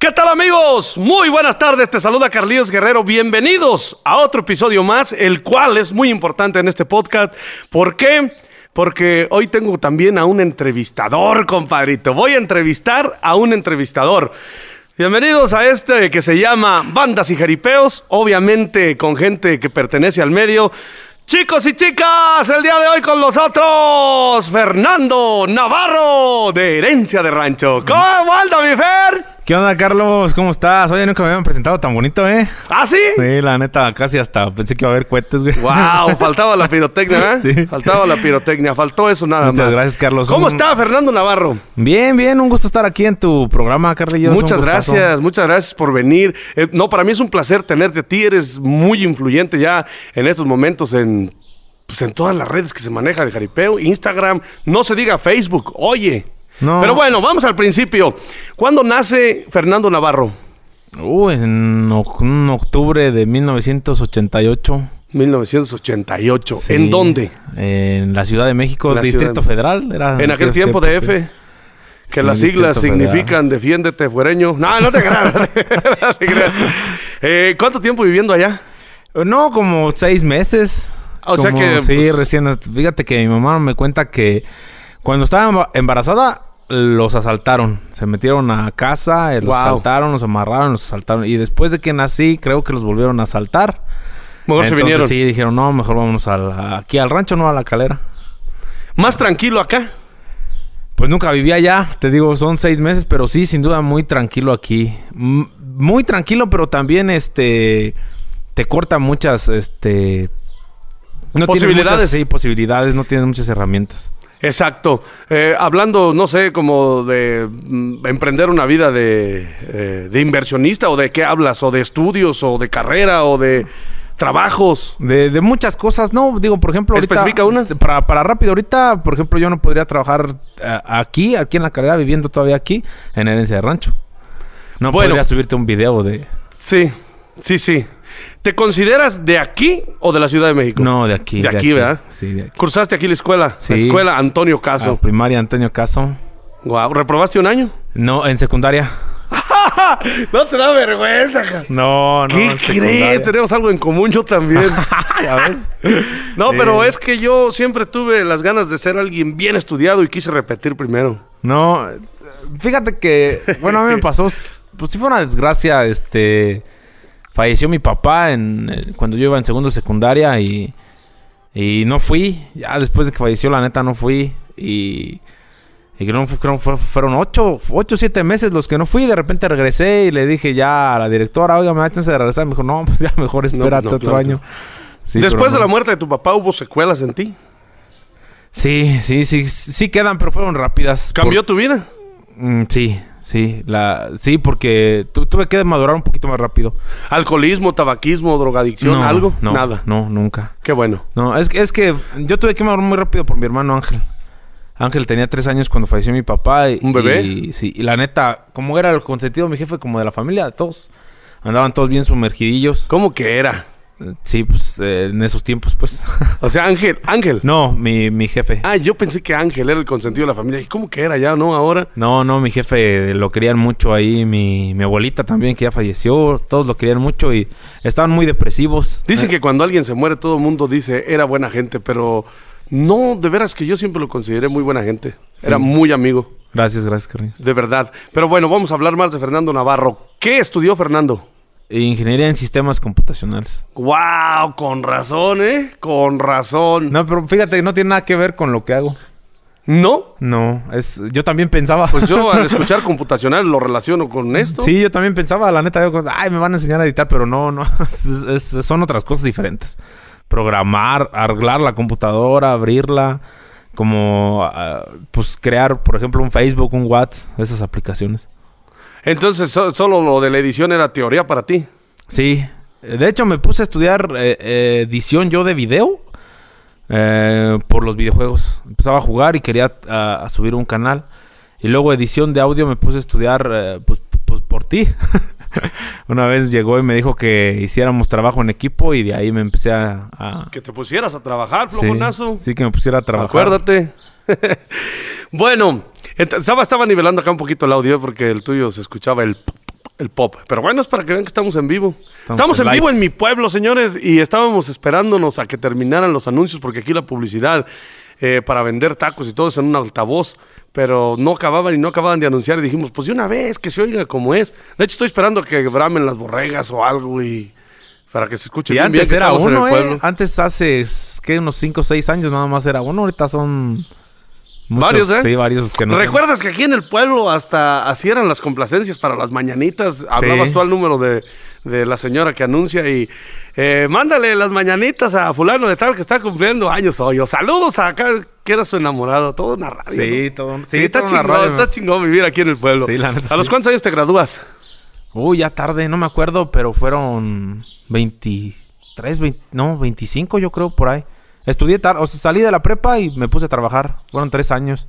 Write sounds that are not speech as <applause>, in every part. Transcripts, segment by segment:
¿Qué tal amigos? Muy buenas tardes, te saluda Carlitos Guerrero, bienvenidos a otro episodio más, el cual es muy importante en este podcast. ¿Por qué? Porque hoy tengo también a un entrevistador, compadrito. Voy a entrevistar a un entrevistador. Bienvenidos a este que se llama Bandas y Jaripeos, obviamente con gente que pertenece al medio. Chicos y chicas, el día de hoy con los otros Fernando Navarro, de Herencia de Rancho. ¿Cómo anda, mi ¿Qué onda, Carlos? ¿Cómo estás? Oye, nunca me habían presentado tan bonito, ¿eh? ¿Ah, sí? Sí, la neta, casi hasta pensé que iba a haber cohetes, güey. ¡Wow! <laughs> Faltaba la pirotecnia, ¿eh? Sí. Faltaba la pirotecnia, faltó eso nada más. Muchas gracias, Carlos. ¿Cómo está Fernando Navarro? Bien, bien, un gusto estar aquí en tu programa, carrillo Muchas gracias, muchas gracias por venir. Eh, no, para mí es un placer tenerte a ti, eres muy influyente ya en estos momentos en, pues, en todas las redes que se maneja el jaripeo, Instagram, no se diga Facebook, oye. Pero bueno, vamos al principio. ¿Cuándo nace Fernando Navarro? Uh, en octubre de 1988. 1988. ¿En dónde? En la Ciudad de México, Distrito Federal. en aquel tiempo de F. Que las siglas significan defiéndete, fuereño. No, no te <laughs> eh, ¿Cuánto tiempo viviendo allá? Eh, no, como seis meses. O sea que. Sí, pues recién. Fíjate que mi mamá me cuenta que cuando estaba embarazada, los asaltaron. Se metieron a casa, eh, los asaltaron, los amarraron, los asaltaron. Y después de que nací, creo que los volvieron a asaltar. Mejor se vinieron. Sí, dijeron, no, mejor vámonos aquí al rancho, no a la calera. ¿Más tranquilo acá? Pues nunca vivía allá, te digo, son seis meses, pero sí, sin duda, muy tranquilo aquí. muy tranquilo, pero también este te corta muchas, este. No posibilidades. sí, posibilidades, no tienes muchas herramientas. Exacto. Eh, hablando, no sé, como de mm, emprender una vida eh, de, inversionista o de qué hablas, o de estudios, o de carrera, o de trabajos. De, muchas cosas, no, digo, por ejemplo, ahorita... una? Este, para, rápido, ahorita, por ejemplo, yo no podría trabajar eh, aquí, aquí en la carrera, viviendo todavía aquí, en herencia de rancho. No podría subirte un video de... Sí, sí, sí. ¿Te consideras de aquí o de la Ciudad de México? No, de aquí. De, aquí, ¿verdad? Sí, de aquí. ¿Cursaste aquí la escuela? Sí. La escuela Antonio Caso. Ah, primaria Antonio Caso. Wow. ¿Reprobaste un año? No, en secundaria. <laughs> no te da vergüenza. No, no. ¿Qué crees? Tenemos algo en común yo también. <laughs> ¿Ya ves? <laughs> No, pero es que yo siempre tuve las ganas de ser alguien bien estudiado y quise repetir primero. No, fíjate que, bueno, a mí me pasó, pues sí fue una desgracia, este falleció mi papá en, eh, cuando yo iba en segundo secundaria y, no fui. Ya después de que falleció, la neta, no fui. Y, y creo, que fueron ocho, ocho, siete meses los que no fui. De repente regresé y le dije ya a la directora, oiga, me da chance de regresar. Me dijo, no, pues ya mejor espérate otro año. después de la muerte de tu papá, ¿hubo secuelas en ti? Sí, sí, sí, sí quedan, pero fueron rápidas. ¿Cambió tu vida? Mm, sí, Sí, la, sí, porque tuve que madurar un poquito más rápido. ¿Alcoholismo, tabaquismo, drogadicción, algo? No, Nada. No, nunca. Qué bueno. No, es, es que yo tuve que madurar muy rápido por mi hermano Ángel. Ángel tenía tres años cuando falleció mi papá. Y, ¿Un bebé? Y, sí, y la neta, como era el consentido de mi jefe, como de la familia, todos andaban todos bien sumergidillos. ¿Cómo que era? Sí, pues eh, en esos tiempos, pues. O sea, Ángel, Ángel. No, mi, jefe. Ah, yo pensé que Ángel era el consentido de la familia. ¿Y cómo que era ya, no? Ahora. No, no, mi jefe eh, lo querían mucho ahí. Mi, abuelita también, que ya falleció. Todos lo querían mucho y estaban muy depresivos. Dicen eh, que cuando alguien se muere, todo el mundo dice, era buena gente, pero no, de veras que yo siempre lo consideré muy buena gente. Era muy amigo. Gracias, gracias, Carlos. De verdad. Pero bueno, vamos a hablar más de Fernando Navarro. ¿Qué estudió Fernando? Ingeniería en sistemas computacionales. ¡Wow! Con razón, ¿eh? Con razón. No, pero fíjate, no tiene nada que ver con lo que hago. ¿No? No, es, yo también pensaba. Pues yo al <laughs> escuchar computacional lo relaciono con esto. Sí, yo también pensaba, la neta, ay, me van a enseñar a editar, pero no, no, <laughs> son otras cosas diferentes. Programar, arreglar la computadora, abrirla, como, ah, pues crear, por ejemplo, un Facebook, un WhatsApp, esas aplicaciones. Entonces, solo lo de la edición era teoría para ti. Sí. De hecho, me puse a estudiar eh, eh, edición yo de video eh, por los videojuegos. Empezaba a jugar y quería subir un canal. Y luego edición de audio me puse a estudiar pues, pues, por ti. <laughs> Una vez llegó y me dijo que hiciéramos trabajo en equipo y de ahí me empecé a... Que te pusieras a trabajar, flojonazo. Sí, sí, que me pusiera a trabajar. Acuérdate. <laughs> bueno, estaba, estaba nivelando acá un poquito el audio porque el tuyo se escuchaba el pop, el pop. Pero bueno, es para que vean que estamos en vivo. Estamos, en, vivo en mi pueblo, señores, y estábamos esperándonos a que terminaran los anuncios porque aquí la publicidad eh, para vender tacos y todo es en un altavoz. Pero no acababan y no acababan de anunciar y dijimos, pues de una vez, que se oiga como es. De hecho, estoy esperando que bramen las borregas o algo y para que se escuche. bien, antes era uno, ¿eh? Antes hace, ¿qué? Unos 5 o 6 años nada más era uno. Ahorita son varios, ¿eh? Sí, varios que no ¿Recuerdas que aquí en el pueblo hasta así las complacencias para las mañanitas? Hablabas tú al número de, la señora que anuncia y eh, mándale las mañanitas a fulano de tal que está cumpliendo años hoy. saludos a acá que era su enamorado. Todo una radio. Sí, todo. Sí, está, chingón, está vivir aquí en el pueblo. ¿A los cuántos años te gradúas? Uy, ya tarde, no me acuerdo, pero fueron 23, no, 25 yo creo por ahí. Estudié tarde, o sea, salí de la prepa y me puse a trabajar. Fueron tres años.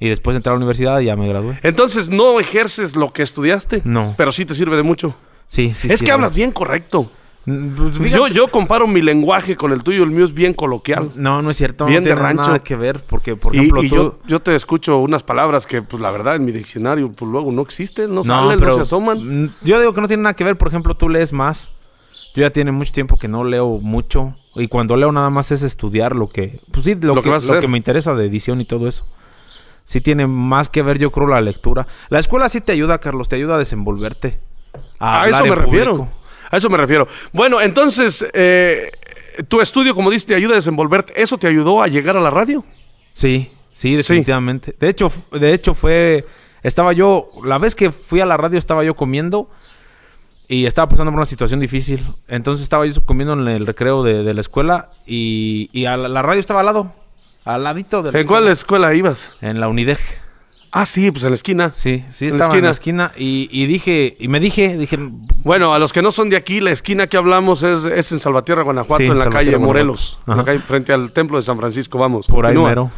Y después entré a la universidad y ya me gradué. Entonces, ¿no ejerces lo que estudiaste? No. Pero sí te sirve de mucho. Sí, sí. Es que hablas bien correcto. Mm, pues, yo, comparo mi lenguaje con el tuyo, el mío es bien coloquial. Mm, no, no es cierto. Bien no tiene de rancho. nada que ver, porque, por ejemplo, yo, te escucho unas palabras que, pues, la verdad, en mi diccionario, pues, luego no existen, no, salen, no se asoman. Mm, yo digo que no tiene nada que ver, por ejemplo, tú lees más. Yo ya tiene mucho tiempo que no leo mucho. Y cuando leo nada más es estudiar lo que... Pues sí, lo, que, me interesa de edición y todo eso. Sí tiene más que ver, yo creo, la lectura. La escuela sí te ayuda, Carlos. Te ayuda a desenvolverte. A, eso me refiero. A eso me refiero. Bueno, entonces, eh, tu estudio, como dices, te ayuda a desenvolverte. ¿Eso te ayudó a llegar a la radio? Sí, sí, definitivamente. De hecho, de hecho fue... Estaba yo... La vez que fui a la radio estaba yo comiendo... Y estaba pasando por una situación difícil. Entonces estaba yo comiendo en el recreo de, la escuela y, a la, radio estaba al lado. Al ladito de la ¿En cuál escuela ibas? En la Unidej. Ah, sí, pues en la esquina. Sí, sí, estaba en la esquina. Y, y, dije, y me dije, dije. Bueno, a los que no son de aquí, la esquina que hablamos es, es en Salvatierra, Guanajuato, en, la calle Morelos. Acá frente al templo de San Francisco, vamos. Por ahí número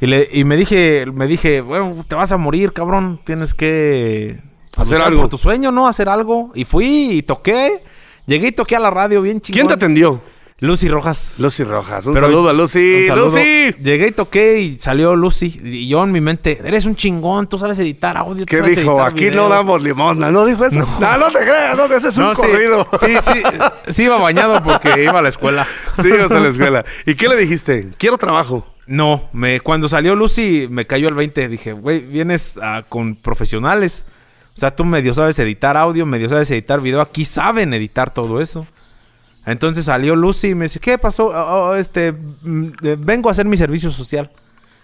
Y, le, y me dije, me dije, bueno, te vas a morir, cabrón. Tienes que hacer algo. Por tu sueño, ¿no? Hacer algo. Y fui y toqué. Llegué y toqué a la radio bien chingón. ¿Quién te atendió? Lucy Rojas. Lucy Rojas. Un saludo a Lucy. Un saludo. Llegué y toqué y salió Lucy. Y yo en mi mente, eres un chingón, tú sabes editar audio. ¿Qué tú sabes dijo? Aquí no damos limosna. ¿No dijo eso? No, no, te creas, no, ese es un corrido. Sí, sí, sí, iba bañado porque iba a la escuela. <laughs> Sí, ibas a la escuela. ¿Y qué le dijiste? Quiero trabajo. No, me, cuando salió Lucy me cayó el 20. Dije, güey, vienes ah, con profesionales o sea, tú medio sabes editar audio, medio sabes editar video. Aquí saben editar todo eso. Entonces salió Lucy y me dice, ¿qué pasó? Oh, oh, oh, este, mm, eh, vengo a hacer mi servicio social.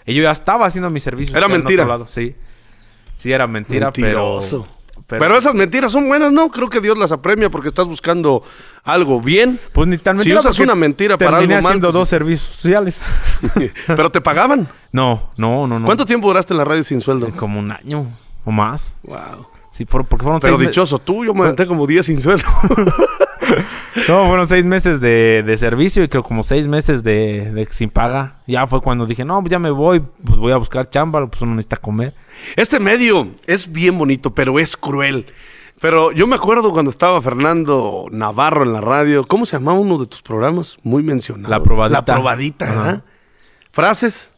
Y yo ya estaba haciendo mi servicio era social. Era mentira. lado. Sí. Sí, era mentira, pero... Pero, esas mentiras son buenas, ¿no? Creo que Dios las apremia porque estás buscando algo bien. Pues ni tan mentira. Si usas una mentira para algo haciendo mal, haciendo pues dos servicios sociales. <laughs> ¿Pero te pagaban? No, no, no, no. ¿Cuánto tiempo duraste en la radio sin sueldo? Como un año o más. Wow porque Pero dichoso tú, yo me levanté como 10 sin sueldo. <laughs> no, fueron seis meses de, servicio y creo como seis meses de, sin paga. Ya fue cuando dije, no, ya me voy, pues voy a buscar chamba, pues uno necesita comer. Este medio es bien bonito, pero es cruel. Pero yo me acuerdo cuando estaba Fernando Navarro en la radio, ¿cómo se llamaba uno de tus programas? Muy mencionado. La probadita. La probadita, ¿verdad? Frases.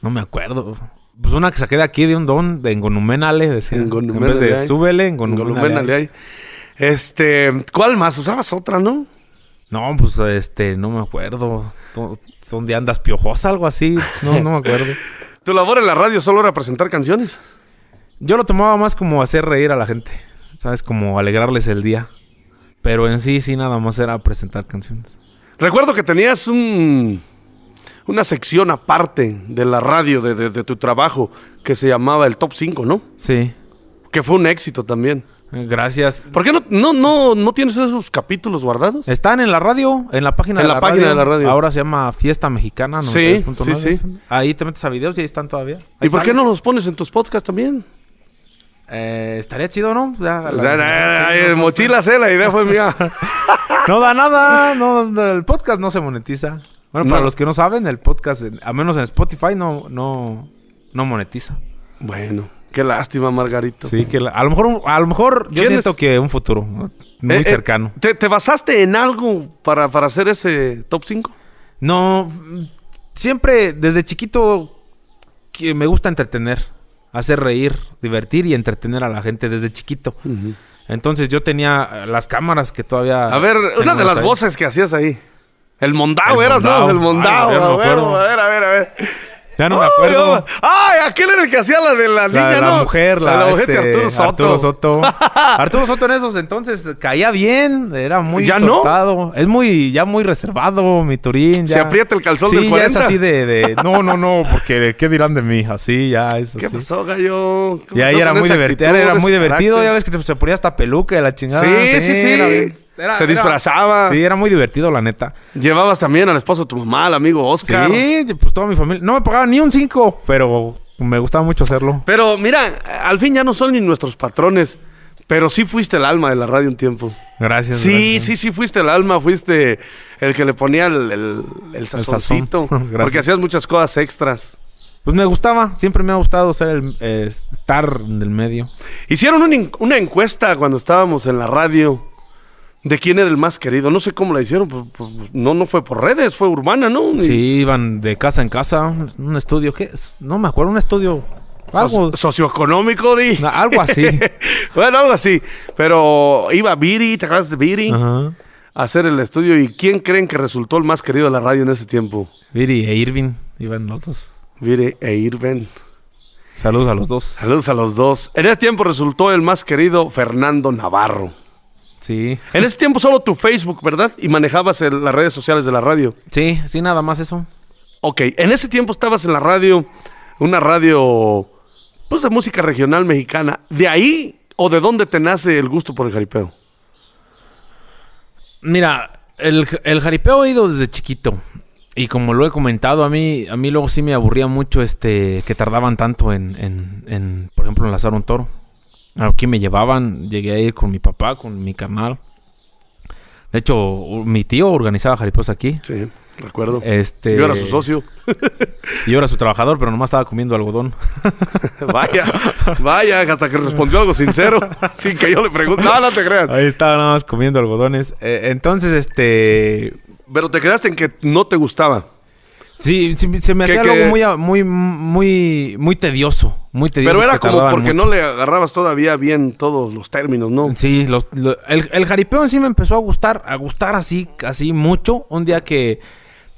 No me acuerdo. Pues una que saqué de aquí de un don, de Engonumenale, decía. En vez de súbele, Engonumenale. Este, ¿cuál más? Usabas otra, ¿no? No, pues este, no me acuerdo. ¿Dónde andas? ¿Piojosa? Algo así. no me acuerdo. <laughs> ¿Tu labor en la radio solo era presentar canciones? Yo lo tomaba más como hacer reír a la gente. ¿Sabes? Como alegrarles el día. Pero en sí, sí, nada más era presentar canciones. Recuerdo que tenías un una sección aparte de la radio, de, tu trabajo, que se llamaba el Top 5, ¿no? Sí. Que fue un éxito también. Eh, gracias. ¿Por qué no, no, no, no tienes esos capítulos guardados? Están en la radio, en la página, de, la, la página de la radio. Ahora se llama Fiesta Mexicana. ¿no? Sí, sí, sí. Ahí te metes a videos y ahí están todavía. ¿Y por qué no los pones en tus podcasts también? Eh, estaría chido, ¿no? Ya, la, idea fue mía. <laughs> no da nada, el podcast no se monetiza. Bueno, para los que no saben, el podcast, a menos en Spotify, no, no, no monetiza. Bueno, qué lástima, Margarito. Sí, que a lo mejor, a lo mejor yo siento que un futuro muy eh, eh, cercano. ¿te, basaste en algo para, para hacer ese top 5? No, siempre desde chiquito me gusta entretener, hacer reír, divertir y entretener a la gente desde chiquito. Entonces yo tenía las cámaras que todavía... A ver, una de las voces que hacías ahí. El Mondao eras, ¿no? El Mondao. a, ver, a, ver, a ver, a ver, Ya no me acuerdo. Ah, Ay, aquel era el que hacía la de la, la niña, la mujer, la, de este, Arturo Soto. Arturo Soto. <laughs> Arturo Soto en esos entonces caía bien, era muy soltado. Es muy ya muy reservado mi Turín, ya. Se aprieta el calzón sí, del 40. ya es así de, de, no, no, no, porque qué dirán de mí, así ya eso sí. ¿Qué pasó, gallo? y ahí era muy divertido, era muy divertido, ya ves que se ponía hasta peluca y la chingada. Sí, sí, sí. sí se disfrazaba. Sí, era muy divertido, la neta. Llevabas también al esposo de tu mamá, al amigo Oscar. Sí, pues toda mi familia. No me pagaba ni un cinco, pero me gustaba mucho hacerlo. Pero mira, al fin ya no son ni nuestros patrones, pero sí fuiste el alma de la radio un tiempo. Gracias. Sí, sí, sí, fuiste el alma, fuiste el que le ponía el, el, el <laughs> porque hacías muchas cosas extras. Pues me gustaba, siempre me ha gustado ser el, eh, estar en el medio. Hicieron una encuesta cuando estábamos en la radio de quién era el más querido. No sé cómo la hicieron, pues, pues, pues, no, no fue por redes, fue urbana, ¿no? Sí, iban de casa en casa, un estudio, ¿qué es? No me acuerdo, un estudio... Algo... socioeconómico, di. algo así. <laughs> bueno, algo así. Pero iba Biri, ¿te acuerdas de Biri? A hacer el estudio. ¿Y quién creen que resultó el más querido de la radio en ese tiempo? Biri e Irving, iban los dos. Biri e Irving. Saludos a los dos. Saludos a los dos. En ese tiempo resultó el más querido Fernando Navarro. Sí. En ese tiempo solo tu Facebook, ¿verdad? Y manejabas las redes sociales de la radio. Sí, sí, nada más eso. Ok, en ese tiempo estabas en la radio, una radio, pues de música regional mexicana. ¿De ahí o de dónde te nace el gusto por el jaripeo? Mira, el, jaripeo he ido desde chiquito. Y como lo he comentado, a mí, a mí luego sí me aburría mucho este que tardaban tanto en, en, por ejemplo, enlazar un toro aquí me llevaban, llegué a ir con mi papá, con mi carnal. De hecho, mi tío organizaba jaripos aquí. Sí, recuerdo. Este, yo era su socio. <laughs> yo era su trabajador, pero nomás estaba comiendo algodón. <laughs> vaya, vaya, hasta que respondió algo sincero, <laughs> sin que yo le pregunte. No, no te creas. Ahí estaba nomás comiendo algodones. Eh, entonces, este... Pero te quedaste en que no te gustaba. Sí, se me hacía algo muy, muy, muy, muy tedioso. Muy tedioso. Pero era como porque no le agarrabas todavía bien todos los términos, ¿no? Sí, el, el, jaripeo en sí me empezó a gustar, a gustar así, así mucho. Un día que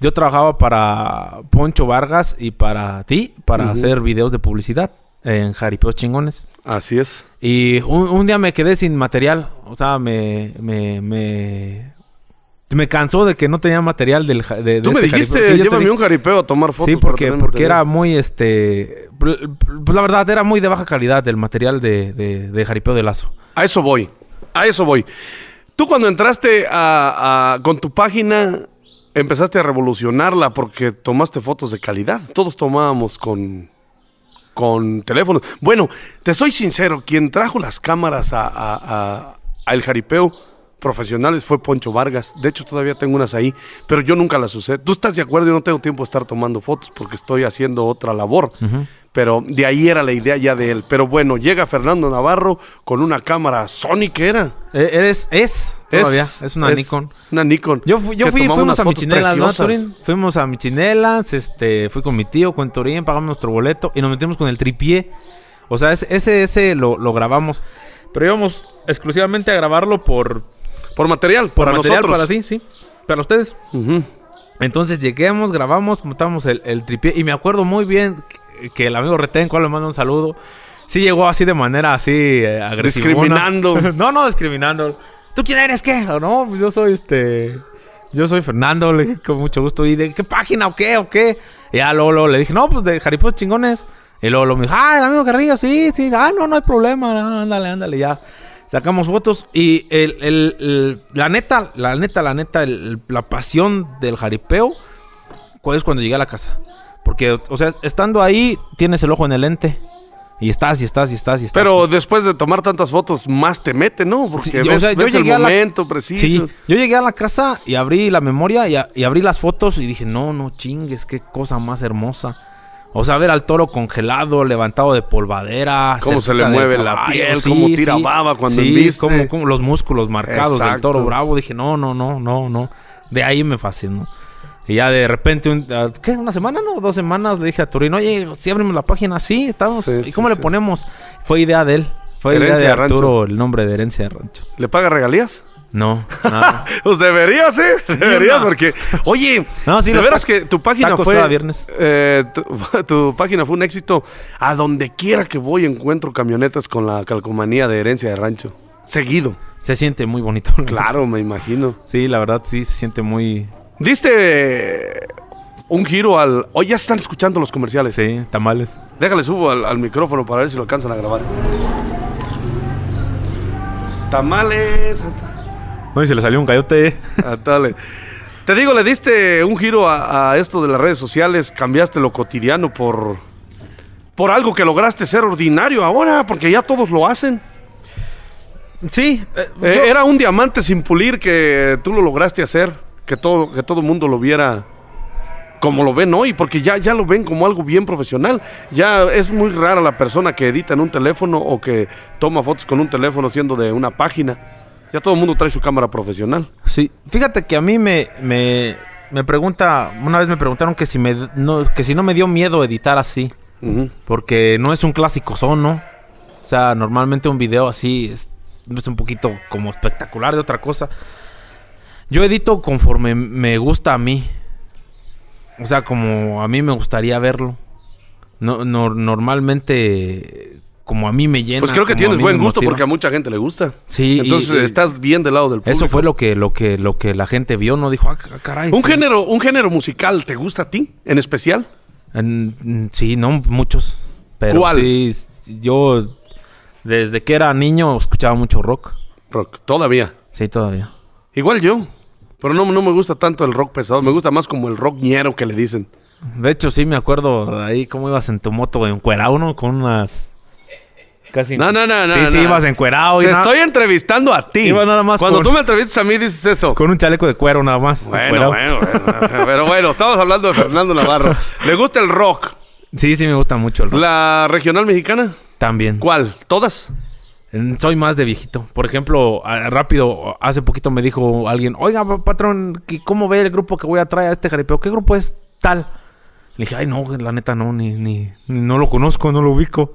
yo trabajaba para Poncho Vargas y para ti, para hacer videos de publicidad en jaripeos chingones. Así es. Y un, un, día me quedé sin material. O sea, me, me, me me cansó de que no tenía material del de, Tú me este dijiste, Sí, un jaripeo a tomar fotos. Sí, porque, porque era muy, este... Pues la verdad, era muy de baja calidad el material de, de, jaripeo de lazo. A eso voy. A eso voy. Tú cuando entraste a, con tu página, empezaste a revolucionarla porque tomaste fotos de calidad. Todos tomábamos con, con teléfonos. Bueno, te soy sincero, quien trajo las cámaras a, a, a jaripeo profesionales fue Poncho Vargas. De hecho, todavía tengo unas ahí, pero yo nunca las usé. Tú estás de acuerdo, yo no tengo tiempo de estar tomando fotos porque estoy haciendo otra labor. Pero de ahí era la idea ya de él. Pero bueno, llega Fernando Navarro con una cámara Sony que era. E, eres, es, todavía. Es, una Nikon. Una Nikon. Yo, fui, yo fuimos a Michinelas, ¿no, Fuimos a Michinelas, este, fui con mi tío, con Turín, pagamos nuestro boleto y nos metimos con el tripié. O sea, ese, ese, ese lo, lo grabamos. Pero íbamos exclusivamente a grabarlo por, por material, por para material para ti, sí. Para ustedes. Entonces lleguemos, grabamos, montamos el, el, tripié. Y me acuerdo muy bien que, el amigo Retén, cual le manda un saludo, sí llegó así de manera así eh, agresiva. Discriminando. <laughs> no, no, discriminando. ¿Tú quién eres qué? No, no, pues yo soy este. Yo soy Fernando, le dije con mucho gusto. ¿Y de qué página o qué o qué? Y ya luego, le dije, no, pues de Jaripos chingones. Y luego, luego me dijo, ah, el amigo Carrillo, sí, sí, ah, no, no hay problema, ándale, ándale, ya. Sacamos fotos y el, la neta, la neta, la neta, la pasión del jaripeo, ¿cuál pues, es cuando llegué a la casa? Porque, o sea, estando ahí, tienes el ojo en el lente. Y estás, y estás, y estás, y estás. Pero después de tomar tantas fotos, más te mete, ¿no? Porque ves, yo llegué el momento preciso. Sí, yo llegué a la casa y abrí la memoria y, y abrí las fotos y dije, no, no chingues, qué cosa más hermosa. O sea, ver al toro congelado, levantado de polvadera. Cómo se le mueve la piel, cómo tira baba cuando sí, los músculos marcados del toro bravo. Dije, no, no, no, no, no. De ahí me fascinó. Y ya de repente, un, ah, ¿qué? ¿Una semana, no? Dos semanas le dije a Turín, oye, si abrimos la página, sí, estamos. ¿Y cómo le ponemos? Fue idea de él. Fue idea de Arturo, el nombre de Herencia de Rancho. ¿Le paga regalías? No, nada. <laughs> pues deberías, <laughs> ¿eh? Deberías, porque. Oye, no, de veras que tu página fue. viernes. Eh, <laughs> tu, página fue un éxito. A donde quiera que voy encuentro camionetas con la calcomanía de herencia de rancho. Seguido. Se siente muy bonito. Claro, me imagino. Sí, la verdad, sí, se siente muy. Diste un giro al. Hoy ya están escuchando los comerciales. Sí, tamales. Déjale subo al micrófono para ver si lo alcanzan a grabar. Tamales. Bueno, se le salió un cayote. <laughs> Te digo, le diste un giro a, esto de las redes sociales, cambiaste lo cotidiano por, por algo que lograste ser ordinario ahora, porque ya todos lo hacen. Sí. Eh, era un diamante sin pulir que tú lo lograste hacer, que todo, que todo mundo lo viera como lo ven hoy, porque ya, ya lo ven como algo bien profesional. Ya es muy rara la persona que edita en un teléfono o que toma fotos con un teléfono siendo de una página. Ya todo el mundo trae su cámara profesional. Sí, fíjate que a mí me, me, pregunta, una vez me preguntaron que si, me, no, que si no me dio miedo editar así, porque no es un clásico son, ¿no? O sea, normalmente un video así es, es un poquito como espectacular de otra cosa. Yo edito conforme me gusta a mí. O sea, como a mí me gustaría verlo. No, no, normalmente como a mí me llena. Pues creo que tienes buen gusto porque a mucha gente le gusta. Sí. Entonces estás bien del lado del público. Eso fue lo que, lo que, lo que la gente vio, no dijo, ah, caray. ¿Un, género, ¿Un género musical te gusta a ti en especial? sí, no muchos. Pero ¿Cuál? yo desde que era niño escuchaba mucho rock. Rock, todavía. Sí, todavía. Igual yo. Pero no, no me gusta tanto el rock pesado, me gusta más como el rock ñero que le dicen. De hecho, sí me acuerdo ahí cómo ibas en tu moto en un ¿no? Con unas Casi. No, no, no, no. Sí, sí, ibas encuerado. Y Te estoy entrevistando a ti. nada más Cuando tú me entrevistas a mí dices eso. Con un chaleco de cuero nada más. Bueno, bueno, pero bueno, estamos hablando de Fernando Navarro. ¿Le gusta el rock? Sí, sí me gusta mucho el rock. ¿La regional mexicana? También. ¿Cuál? ¿Todas? Mm, soy más de viejito. Por ejemplo, rápido, hace poquito me dijo alguien, oiga, patrón, ¿cómo ve el grupo que voy a traer a este jaripeo? ¿Qué grupo es tal? Le dije, ay, no, la neta no, ni, ni no lo conozco, no lo ubico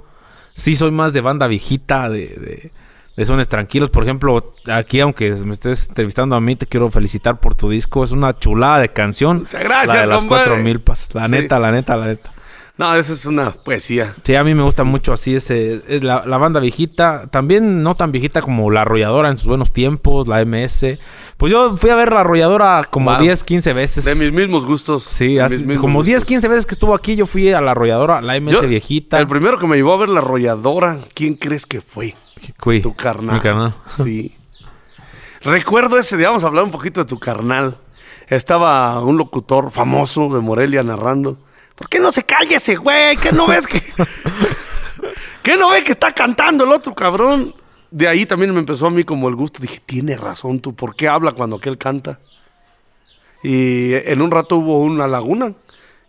sí soy más de banda viejita, de, de, sones tranquilos. Por ejemplo, aquí, aunque me estés entrevistando a mí, te quiero felicitar por tu disco. Es una chulada de canción. gracias, La de las cuatro mil pas. La neta, la neta, la neta. No, esa es una poesía. Sí, a mí me gusta mucho así ese, es la, banda viejita. También no tan viejita como La Arrolladora en sus buenos tiempos, la MS. Pues yo fui a ver La Arrolladora como 10, 15 veces. De mis mismos gustos. Sí, como 10, 15 veces que estuvo aquí yo fui a La Arrolladora, la MS viejita. El primero que me llevó a ver La Arrolladora, ¿quién crees que fue? Tu carnal. Mi carnal. <laughs> Sí. Recuerdo ese día, vamos a hablar un poquito de tu carnal. Estaba un locutor famoso de Morelia narrando ¿Por qué no se calla ese güey? ¿Qué no ves que.? <laughs> ¿Qué no ves que está cantando el otro cabrón? De ahí también me empezó a mí como el gusto. Dije, tiene razón tú, ¿por qué habla cuando aquel canta? Y en un rato hubo una laguna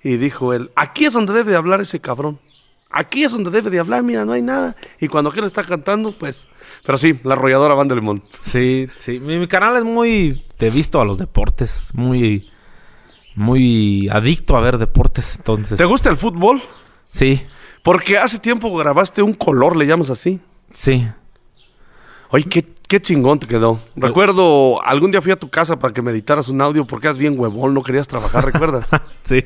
y dijo él, aquí es donde debe de hablar ese cabrón. Aquí es donde debe de hablar, mira, no hay nada. Y cuando aquel está cantando, pues... Pero sí, la arrolladora Van de Limón. Sí, sí. Mi, mi canal es muy... Te visto a los deportes, muy muy adicto a ver deportes entonces. ¿Te gusta el fútbol? Sí. Porque hace tiempo grabaste un color, le llamas así. Sí. Oye, qué, chingón te quedó. Recuerdo, algún día fui a tu casa para que editaras un audio porque eras bien huevón, no querías trabajar, ¿recuerdas? <laughs> sí.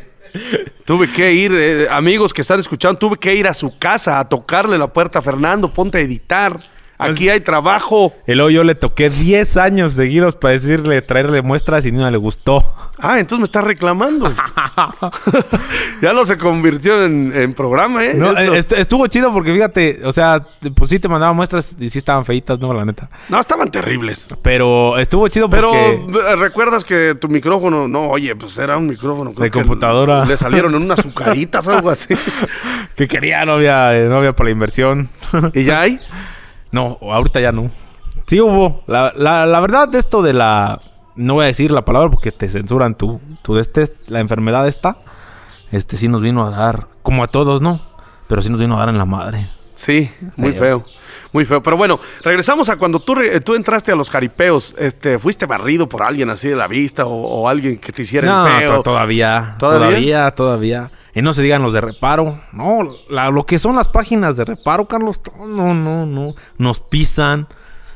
Tuve que ir, eh, amigos que están escuchando, tuve que ir a su casa a tocarle la puerta a Fernando, ponte a editar. Aquí hay trabajo. El luego yo le toqué 10 años seguidos para decirle, traerle muestras y ni una le gustó. Ah, entonces me está reclamando. <laughs> ya no se convirtió en, programa, ¿eh? No, estuvo chido porque fíjate, o sea, pues sí te mandaba muestras y sí estaban feitas, ¿no? La neta. No, estaban terribles. Pero estuvo chido porque... Pero eh, recuerdas que tu micrófono, no, oye, pues era un micrófono. de computadora. Le salieron en unas <laughs> azucaritas, algo así. que quería, novia eh, novia para la inversión. ¿Y ya hay? No, ahorita ya no. Sí hubo. La, la, verdad, de esto de la. No voy a decir la palabra porque te censuran tú. Tú, este, la enfermedad esta. Este sí nos vino a dar. Como a todos, ¿no? Pero sí nos vino a dar en la madre. Sí, muy feo. Muy feo. Pero bueno, regresamos a cuando tú, tú entraste a los jaripeos. Este, ¿Fuiste barrido por alguien así de la vista o, alguien que te hiciera Todavía, todavía. Todavía, todavía. Y no se digan los de reparo. No, lo que son las páginas de reparo, Carlos. No, no, no. Nos pisan,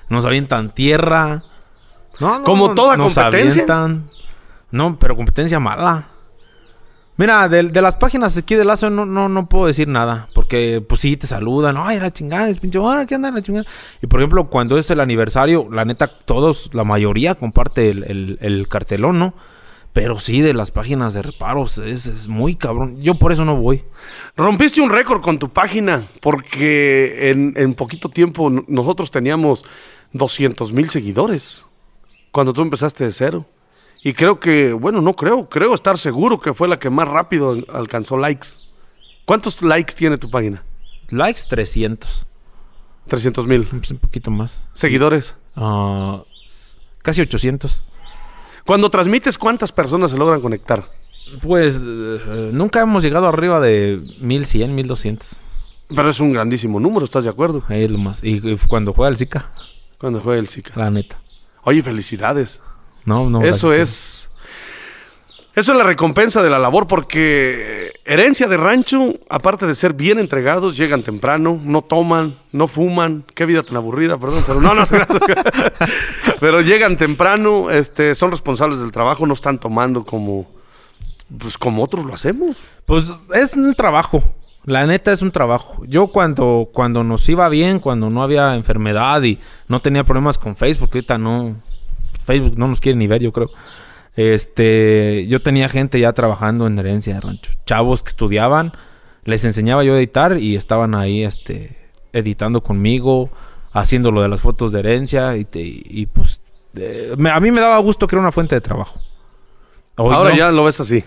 nos avientan tierra. No, Como no, toda nos Avientan. No, pero competencia mala. Mira, de, las páginas aquí de Lazo no, no, no puedo decir nada. Porque, pues sí, te saludan. Ay, la chingada, es pinche. ay, ¿qué andan la chingada? Y por ejemplo, cuando es el aniversario, la neta, todos, la mayoría comparte el, el, el cartelón, ¿no? Pero sí, de las páginas de reparos, es, muy cabrón. Yo por eso no voy. Rompiste un récord con tu página, porque en, en poquito tiempo nosotros teníamos 200 mil seguidores cuando tú empezaste de cero. Y creo que, bueno, no creo, creo estar seguro que fue la que más rápido alcanzó likes. ¿Cuántos likes tiene tu página? Likes 300. 300 mil. un poquito más. ¿Seguidores? Ah, casi 800. Cuando transmites, ¿cuántas personas se logran conectar? Pues eh, nunca hemos llegado arriba de 1100, 1200. Pero es un grandísimo número, ¿estás de acuerdo? Es lo más. Y, cuando juega el Zika. Cuando juega el Zika. La neta. Oye, felicidades. No, no. Eso es. Eso es la recompensa de la labor porque herencia de rancho, aparte de ser bien entregados, llegan temprano, no toman, no fuman, qué vida tan aburrida, perdón, pero no, <laughs> pero llegan temprano, este, son responsables del trabajo, no están tomando como, pues, como otros lo hacemos. Pues es un trabajo, la neta es un trabajo. Yo cuando, cuando nos iba bien, cuando no había enfermedad y no tenía problemas con Facebook, ahorita no, Facebook no nos quiere ni ver, yo creo. Este, yo tenía gente ya trabajando en herencia de rancho. Chavos que estudiaban, les enseñaba yo a editar y estaban ahí, este, editando conmigo, haciendo lo de las fotos de herencia y, pues eh, a mí me daba gusto que era una fuente de trabajo. Ahora ya lo ves así,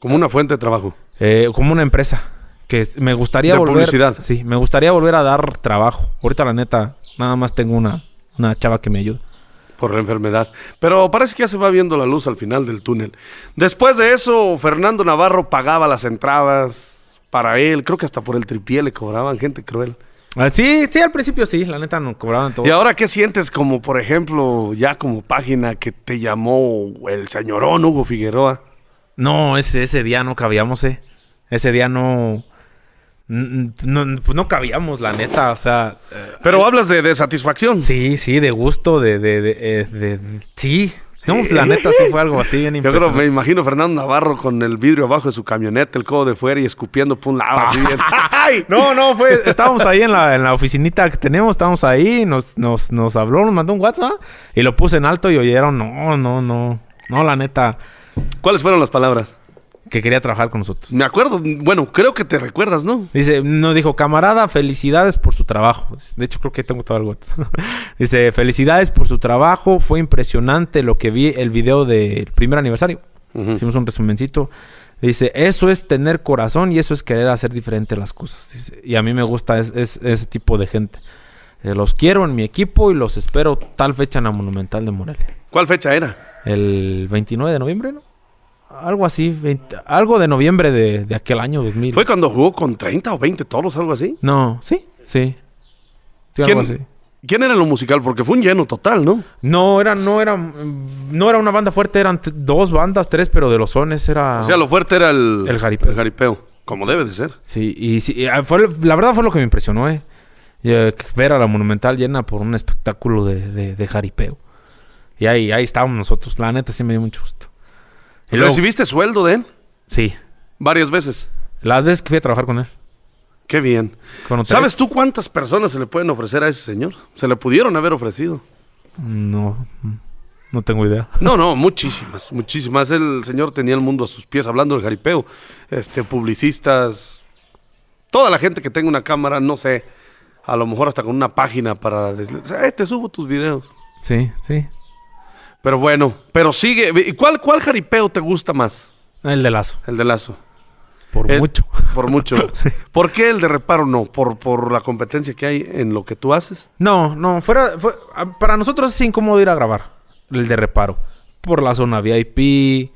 como una fuente de trabajo. Eh, como una empresa. Que me gustaría volver. Publicidad. Sí, me gustaría volver a dar trabajo. Ahorita la neta, nada más tengo una, una chava que me ayuda por la enfermedad. Pero parece que ya se va viendo la luz al final del túnel. Después de eso, Fernando Navarro pagaba las entradas para él. Creo que hasta por el tripié le cobraban gente cruel. Ah, sí, sí, al principio sí, la neta no cobraban todo. ¿Y ahora qué sientes como, por ejemplo, ya como página que te llamó el señorón Hugo Figueroa? No, ese, ese día no cabíamos, eh. Ese día no no, pues no cabíamos, la neta, o sea... Eh, Pero hablas de, satisfacción. Sí, sí, de gusto, de... de, de eh, sí. Pues, la neta sí fue algo así bien <laughs> Yo creo, me imagino Fernando Navarro con el vidrio abajo de su camioneta, el codo de fuera y escupiendo por un lado. <laughs> No, no, fue, estábamos ahí en la, en la oficinita que tenemos, estábamos ahí, nos, nos, nos habló, nos mandó un WhatsApp ¿ah? y lo puse en alto y oyeron, no, no, no, no, la neta. ¿Cuáles fueron las palabras? que quería trabajar con nosotros. Me acuerdo, bueno, creo que te recuerdas, ¿no? Dice, no dijo, camarada, felicidades por su trabajo. De hecho, creo que tengo todo algo. <laughs> Dice, felicidades por su trabajo, fue impresionante lo que vi el video del primer aniversario. Hicimos un resumencito. Dice, eso es tener corazón y eso es querer hacer diferente las cosas. y a mí me gusta ese tipo de gente. Eh, los quiero en mi equipo y los espero tal fecha en la Monumental de Morelia. ¿Cuál fecha era? El 29 de noviembre, ¿no? algo así, algo de noviembre de, aquel año 2000. ¿Fue cuando jugó con 30 o 20 toros, algo así? No, sí, sí. ¿Quién, ¿Quién era lo musical? Porque fue un lleno total, ¿no? No, era, no, era, no era una banda fuerte, eran dos bandas, tres, pero de los sones era... O sea, lo fuerte era el... El jaripeo. El jaripeo, como debe de ser. Sí, y sí, ah, fue, la verdad fue lo que me impresionó, ¿eh? eh ver a la Monumental llena por un espectáculo de, de, de jaripeo. Y ahí, ahí estábamos nosotros, la neta sí me dio mucho gusto. Y ¿Recibiste sueldo de él? Sí. Varias veces. Las veces que fui a trabajar con él. Qué bien. ¿Sabes tú cuántas personas se le pueden ofrecer a ese señor? Se le pudieron haber ofrecido. No. No tengo idea. No, no, muchísimas, muchísimas. El señor tenía el mundo a sus pies hablando del jaripeo. Este, publicistas, toda la gente que tenga una cámara, no sé, a lo mejor hasta con una página para "Eh, te subo tus videos. Sí, sí. Pero bueno, pero sigue. ¿Cuál, cuál jaripeo te gusta más? El de lazo. El de lazo. Por mucho. <laughs> Por mucho. <laughs> ¿Por qué el de reparo no? ¿Por, ¿Por la competencia que hay en lo que tú haces? No, no. Fuera, fue, para nosotros es incómodo ir a grabar el de reparo. Por la zona VIP,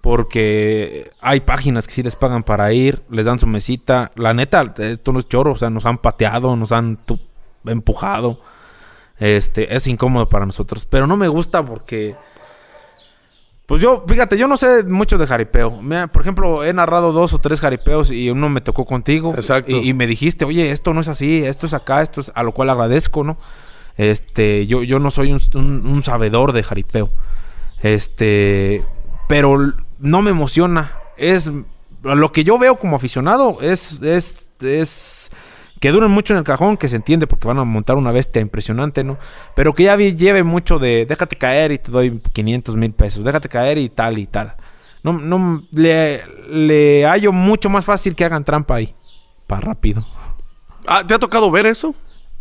porque hay páginas que sí les pagan para ir, les dan su mesita. La neta, esto no es choro. O sea, nos han pateado, nos han empujado. Este, es incómodo para nosotros. Pero no me gusta porque. Pues yo, fíjate, yo no sé mucho de jaripeo. por ejemplo, he narrado dos o tres jaripeos y uno me tocó contigo. Y, me dijiste, oye, esto no es así, esto es acá, esto es. A lo cual agradezco, ¿no? Este, yo, yo no soy un, un sabedor de jaripeo. Este. Pero no me emociona. Es. Lo que yo veo como aficionado es. es. es que duren mucho en el cajón, que se entiende porque van a montar una bestia impresionante, ¿no? Pero que ya lleve mucho de déjate caer y te doy 500 mil pesos, déjate caer y tal y tal. No, no, le, hallo mucho más fácil que hagan trampa ahí, para rápido. Ah, ¿Te ha tocado ver eso?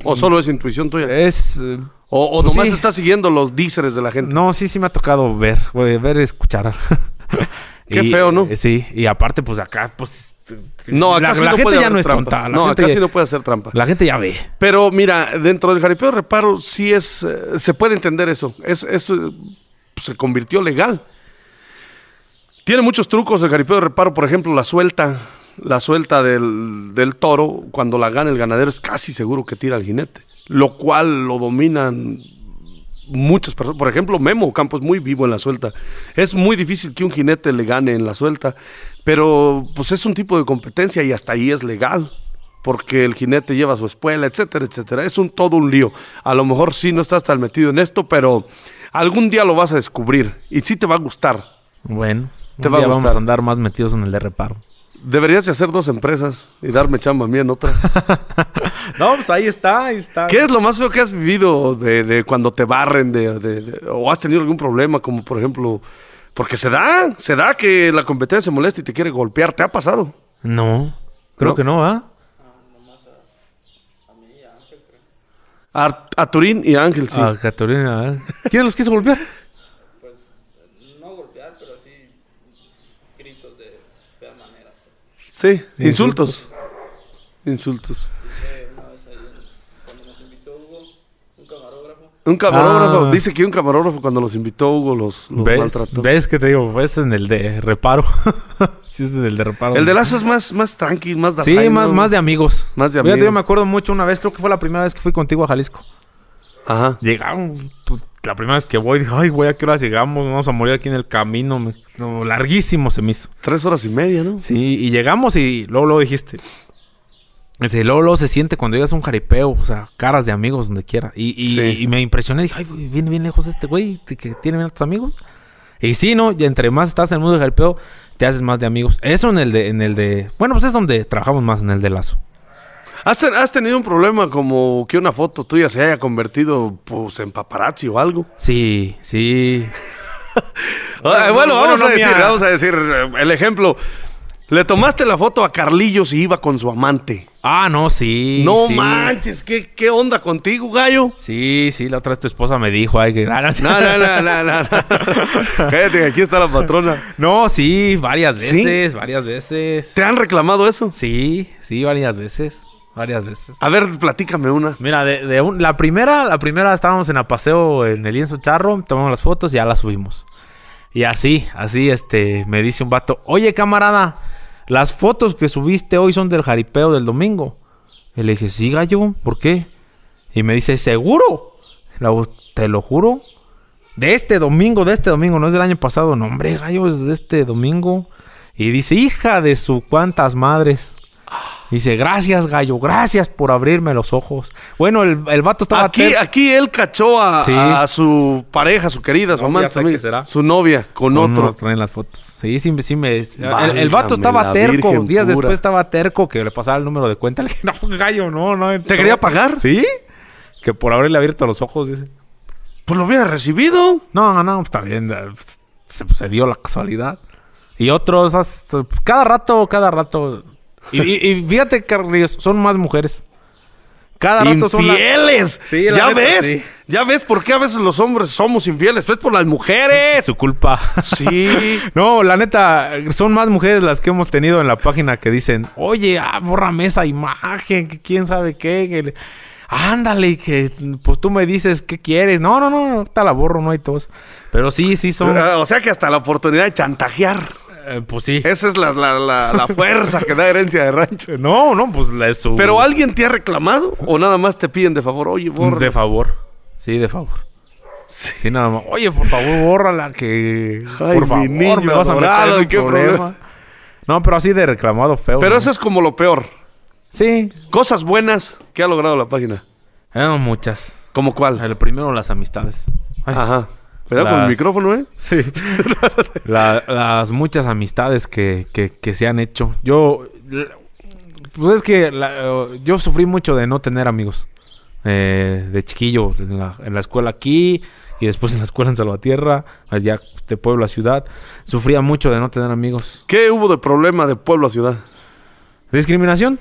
¿O mm. solo es intuición tuya? Es... o, pues nomás estás siguiendo los díceres de la gente. No, sí, sí me ha tocado ver, ver, escuchar. <laughs> Qué feo, ¿no? Eh, sí, y aparte, pues acá, pues. No, acá la, gente ya no es trampa. La no, gente acá ya, no puede hacer trampa. La gente ya ve. Pero mira, dentro del jaripeo de reparo, sí es. Eh, se puede entender eso. Es, eh, pues, se convirtió legal. Tiene muchos trucos el jaripeo de reparo, por ejemplo, la suelta. La suelta del, del toro, cuando la gana el ganadero, es casi seguro que tira al jinete. Lo cual lo dominan muchas personas. Por ejemplo, Memo Campo es muy vivo en la suelta. Es muy difícil que un jinete le gane en la suelta, pero pues es un tipo de competencia y hasta ahí es legal. Porque el jinete lleva su espuela, etcétera, etcétera. Es un todo un lío. A lo mejor sí no estás tan metido en esto, pero algún día lo vas a descubrir y sí te va a gustar. Bueno, te vamos a andar más metidos en el de reparo. Deberías de hacer dos empresas y darme chamba a mí en otra. <laughs> no, pues ahí está, ahí está. ¿Qué es lo más feo que has vivido de, de cuando te barren de, de, o has tenido algún problema, como por ejemplo, porque se da, se da que la competencia se molesta y te quiere golpear? ¿Te ha pasado? No, creo que no, ¿ah? A, a, mí y a Ángel, creo. A, Turín y Ángel, sí. Turín y a Ángel. ¿ah? ¿Quién los quiso golpear? <laughs> Sí, insultos. Insultos. Un camarógrafo, camarógrafo. Ah. dice que un camarógrafo cuando los invitó Hugo los, maltrató. ¿Ves que te digo? Es en el de reparo. <laughs> sí, es en el de reparo. El de lazo es más, más tranqui, más de Sí, más, más de amigos. Más de amigos. yo me acuerdo mucho una vez, creo que fue la primera vez que fui contigo a Jalisco. Ajá. Llegaron la primera vez que voy, dije, ay, güey, ¿a qué hora llegamos? Vamos a morir aquí en el camino. larguísimo se me hizo. Tres horas y media, ¿no? Sí, y llegamos y luego lo dijiste. Ese luego, se siente cuando llegas a un jaripeo, o sea, caras de amigos donde quiera. Y, me impresioné, dije, ay, güey, viene bien lejos este güey, que tiene bien amigos. Y sí, ¿no? Y entre más estás en el mundo del jaripeo, te haces más de amigos. Eso en el de, en el de. Bueno, pues es donde trabajamos más, en el de lazo. ¿Has, tenido un problema como que una foto tuya se haya convertido pues, en paparazzi o algo? Sí, sí. <laughs> bueno, vamos, a decir, vamos a decir el ejemplo. Le tomaste la foto a Carlillo si iba con su amante. Ah, no, sí. No manches, ¿qué, ¿qué, onda contigo, gallo? Sí, sí, la otra vez tu esposa me dijo, ay, que. <laughs> No, no, no, no, no. <laughs> Cállate, aquí está la patrona. No, sí, varias veces, varias veces. ¿Te han reclamado eso? Sí, sí, varias veces varias veces. A ver, platícame una. Mira, de, la primera, la primera estábamos en el paseo en el lienzo charro, tomamos las fotos y ya las subimos. Y así, así, este, me dice un vato, oye camarada, las fotos que subiste hoy son del jaripeo del domingo. Y le dije, sí, gallo, ¿por qué? Y me dice, ¿seguro? Te lo juro. De este domingo, de este domingo, no es del año pasado. No, hombre, gallo, es de este domingo. Y dice, hija de su cuantas madres. Dice, gracias, gallo, gracias por abrirme los ojos. Bueno, el, el vato estaba... Aquí, aquí él cachó a, su pareja, su querida, su amante, será. su novia, con, otro. traen las fotos. Sí, sí, me... El, vato estaba terco, días después estaba terco que le pasaba el número de cuenta. Le dije, <laughs> no, gallo, no, no. ¿Te quería pagar? Sí, que por haberle abierto los ojos, dice. Pues lo hubiera recibido. No, no, está bien. Eh, se, se dio la casualidad. Y otros, cada rato, cada rato y, y, fíjate, Carlos, son más mujeres. Cada rato son infieles. ya ves, ya ves por qué a veces los hombres somos infieles, pues por las mujeres. Es su culpa. Sí. <laughs> No, la neta, son más mujeres las que hemos tenido en la página que dicen, oye, ah, esa imagen, que quién sabe qué, que ándale, que pues tú me dices qué quieres. No, no, no, no, ahorita la borro, no hay tos. Pero sí, sí son. O sea que hasta la oportunidad de chantajear. Eh, pues sí. Esa es la, fuerza que da herencia de rancho. <laughs> No, no, pues la es ¿Pero alguien te ha reclamado o nada más te piden de favor? Oye, borra. De favor. Sí, de favor. Sí. nada más. Oye, por favor, bórrala que... por favor, me vas a meter en problema. No, pero así de reclamado feo. Pero eso es como lo peor. Sí. Cosas buenas que ha logrado la página. Eh, muchas. ¿Como cuál? El primero, las amistades. Ajá. Con el micrófono, ¿eh? Sí. <laughs> las muchas amistades que, se han hecho. Yo. Pues es que yo sufrí mucho de no tener amigos. Eh, de chiquillo, en la, escuela aquí y después en la escuela en Salvatierra, allá de pueblo a ciudad. Sufría mucho de no tener amigos. ¿Qué hubo de problema de pueblo a ciudad? Discriminación.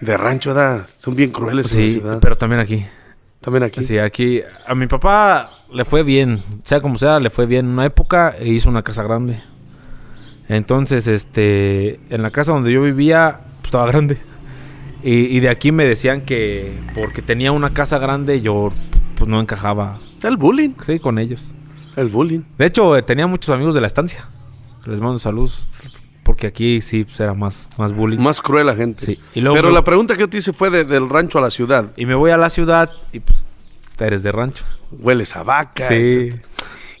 De rancho, edad. Son bien crueles. Sí, pero también aquí. También aquí. Sí, aquí. A mi papá le fue bien. Sea como sea, le fue bien en una época e hizo una casa grande. Entonces, este. En la casa donde yo vivía, pues, estaba grande. Y, y, de aquí me decían que porque tenía una casa grande, yo pues no encajaba. El bullying. Sí, con ellos. El bullying. De hecho, eh, tenía muchos amigos de la estancia. Les mando saludos porque aquí sí será pues, más, más bullying. Más cruel la gente. Sí. Pero la pregunta que yo te hice fue del rancho a la ciudad. Y me voy a la ciudad y pues eres de rancho. Hueles a vaca. Sí.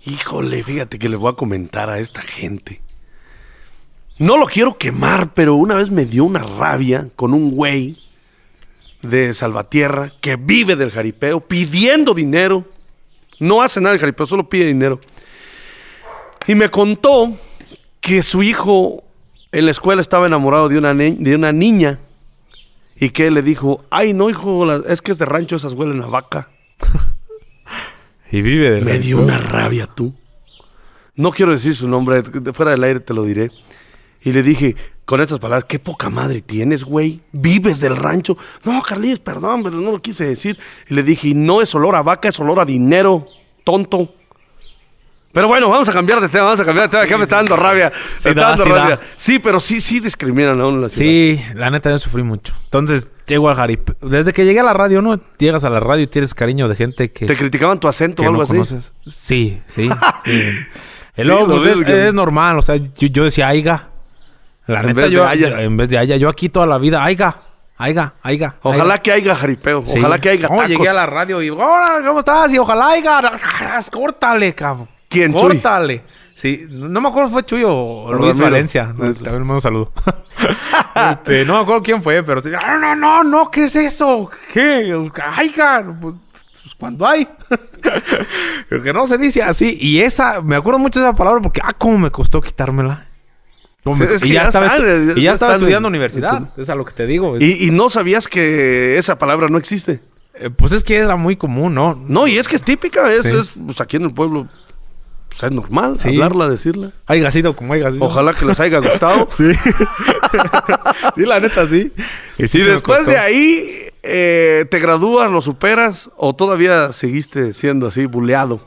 Híjole, fíjate que les voy a comentar a esta gente. No lo quiero quemar, pero una vez me dio una rabia con un güey de Salvatierra que vive del jaripeo pidiendo dinero. No hace nada el jaripeo, solo pide dinero. Y me contó que su hijo en la escuela estaba enamorado de una, de una niña y que le dijo, ay no hijo, es que es de rancho, esas huelen a vaca. <laughs> y vive de Me dio una rabia tú. No quiero decir su nombre, fuera del aire te lo diré. Y le dije, con estas palabras, qué poca madre tienes, güey. Vives del rancho. No, Carlitos, perdón, pero no lo quise decir. Y le dije, no es olor a vaca, es olor a dinero, tonto. Pero bueno, vamos a cambiar de tema, vamos a cambiar de tema. que me está dando rabia. Sí, rabia. Sí, pero sí, sí discriminan a uno Sí, la neta, yo sufrí mucho. Entonces, llego al Jarip. Desde que llegué a la radio, ¿no? Llegas a la radio y tienes cariño de gente que. ¿Te criticaban tu acento o algo así? Conoces. Sí, sí. <laughs> El lobo, pues, es, es, normal. O sea, yo, decía aiga. La neta, yo. En vez de aiga, yo aquí toda la vida, aiga. Aiga, aiga. Ojalá que haya jaripeo. Ojalá que haya Tacos. No, llegué a la radio y, hola, ¿cómo estás? Y ojalá aiga, <laughs> Córtale, cabrón. ¿Quién, ¡Córtale! Sí, no me acuerdo si fue Chuy o Luis Valencia. También un saludo. <laughs> Este, no me acuerdo quién fue, pero sí, ah, no, no, no, ¿qué es eso? ¿Qué? ¡Ay, pues, pues, cuando hay. <laughs> que no se dice así. Y esa, me acuerdo mucho de esa palabra porque, ah, cómo me costó quitármela. y, ya estaba estudiando universidad. Es a lo que te digo. Y, no sabías que esa palabra no existe. Eh, pues es que era muy común, ¿no? No, y es que es típica. Es, pues, aquí en el pueblo sea, pues, es normal hablarla, decirla. Hay gasito como hay gasito. Ojalá que les haya gustado. <laughs> sí. <laughs> sí, la neta, sí. Y, después de ahí, eh, ¿te gradúas, lo superas o todavía seguiste siendo así, buleado?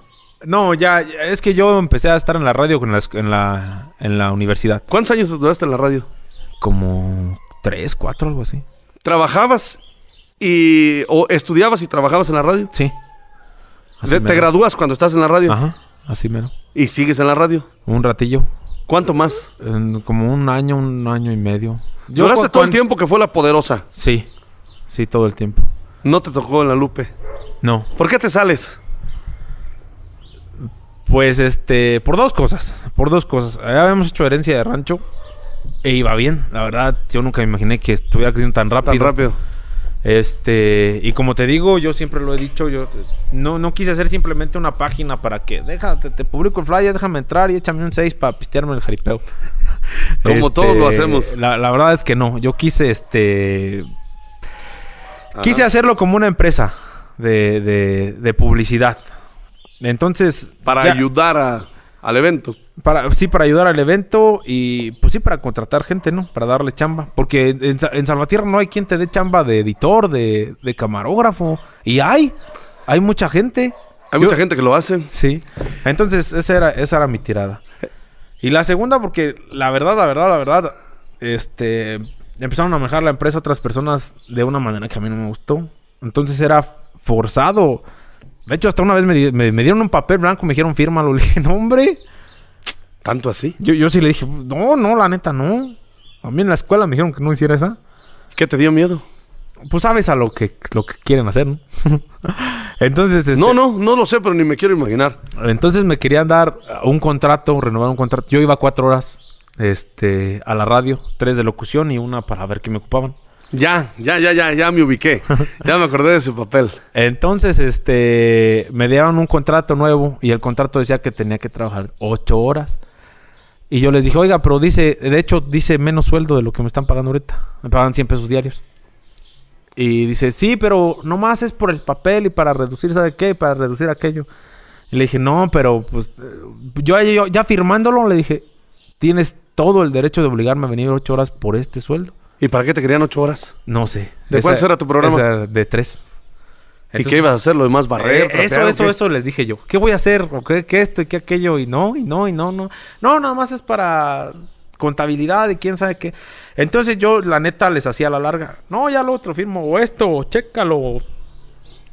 No, ya, es que yo empecé a estar en la radio en la, en la, universidad. ¿Cuántos años duraste en la radio? Como tres, cuatro, algo así. ¿Trabajabas y o estudiabas y trabajabas en la radio? Sí. ¿Te, te gradúas cuando estás en la radio? Ajá así mero. ¿Y sigues en la radio? Un ratillo. ¿Cuánto más? como un año, un año y medio. Yo ¿Duraste todo el tiempo que fue la poderosa? Sí, sí, todo el tiempo. ¿No te tocó en la Lupe? No. ¿Por qué te sales? Pues este, por dos cosas, por dos cosas. habíamos hecho herencia de rancho e iba bien, la verdad. Yo nunca me imaginé que estuviera creciendo tan rápido. Tan rápido. Este, y como te digo, yo siempre lo he dicho, yo no, no quise hacer simplemente una página para que, déjate, te publico el flyer, déjame entrar y échame un 6 para pistearme el jaripeo. <laughs> como este, todos lo hacemos. La, verdad es que no, yo quise este... Quise hacerlo como una empresa de, publicidad. Entonces... Para ayudar al evento. Para, sí, para ayudar al evento y pues sí, para contratar gente, ¿no? Para darle chamba. Porque en, en Salvatierra no hay quien te dé chamba de editor, de, camarógrafo. Y hay, hay mucha gente. Hay mucha gente que lo hace. Sí. Entonces, esa era, esa era mi tirada. Y la segunda, porque la verdad, la verdad, la verdad, este, empezaron a manejar la empresa otras personas de una manera que a mí no me gustó. Entonces era forzado. De hecho, hasta una vez me, dieron un papel blanco, me dijeron, fírmalo. <laughs> Le dije, no, hombre. ¿Tanto así? Yo, yo sí le dije, no, no, la neta, no. A mí en la escuela me dijeron que no hiciera esa. ¿Qué te dio miedo? Pues sabes a lo que, lo que quieren hacer, ¿no? <laughs> Entonces, este, No, no, no lo sé, pero ni me quiero imaginar. Entonces me querían dar un contrato, renovar un contrato. Yo iba cuatro horas este, a la radio, tres de locución y una para ver qué me ocupaban. Ya, ya, ya, ya, ya me ubiqué. <laughs> ya me acordé de su papel. Entonces, este, me dieron un contrato nuevo y el contrato decía que tenía que trabajar ocho horas. Y yo les dije, oiga, pero dice, de hecho, dice menos sueldo de lo que me están pagando ahorita. Me pagan 100 pesos diarios. Y dice, sí, pero nomás es por el papel y para reducir, ¿sabe qué? Para reducir aquello. Y le dije, no, pero pues eh, yo, ya firmándolo le dije, tienes todo el derecho de obligarme a venir ocho horas por este sueldo. ¿Y para qué te querían ocho horas? No sé. ¿De cuál era tu programa? sea, de tres. ¿Y qué ibas a hacer? Lo demás barrer. Eh, eso, eso, eso les dije yo. ¿Qué voy a hacer? qué, esto y qué aquello? Y no, y no, y no, no. No, nada más es para contabilidad y quién sabe qué. Entonces yo, la neta, les hacía a la larga. No, ya lo otro firmo. O esto, o chécalo.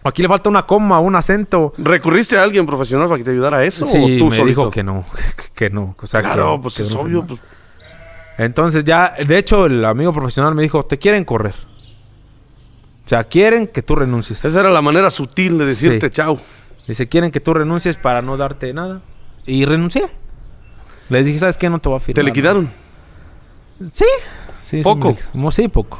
aquí le falta una coma, un acento. ¿Recurriste a alguien profesional para que te ayudara a eso? Sí, me dijo que no. <laughs> Que no. claro, pues es obvio. Pues. Entonces ya, de hecho, el amigo profesional me dijo, te quieren correr. O sea, quieren que tú renuncies. Esa era la manera sutil de decirte chau. chao. Dice, quieren que tú renuncies para no darte nada. Y renuncié. Les dije, ¿sabes qué? No te voy a firmar. ¿Te liquidaron? quitaron. Sí. sí. ¿Poco? Sí, sí, poco.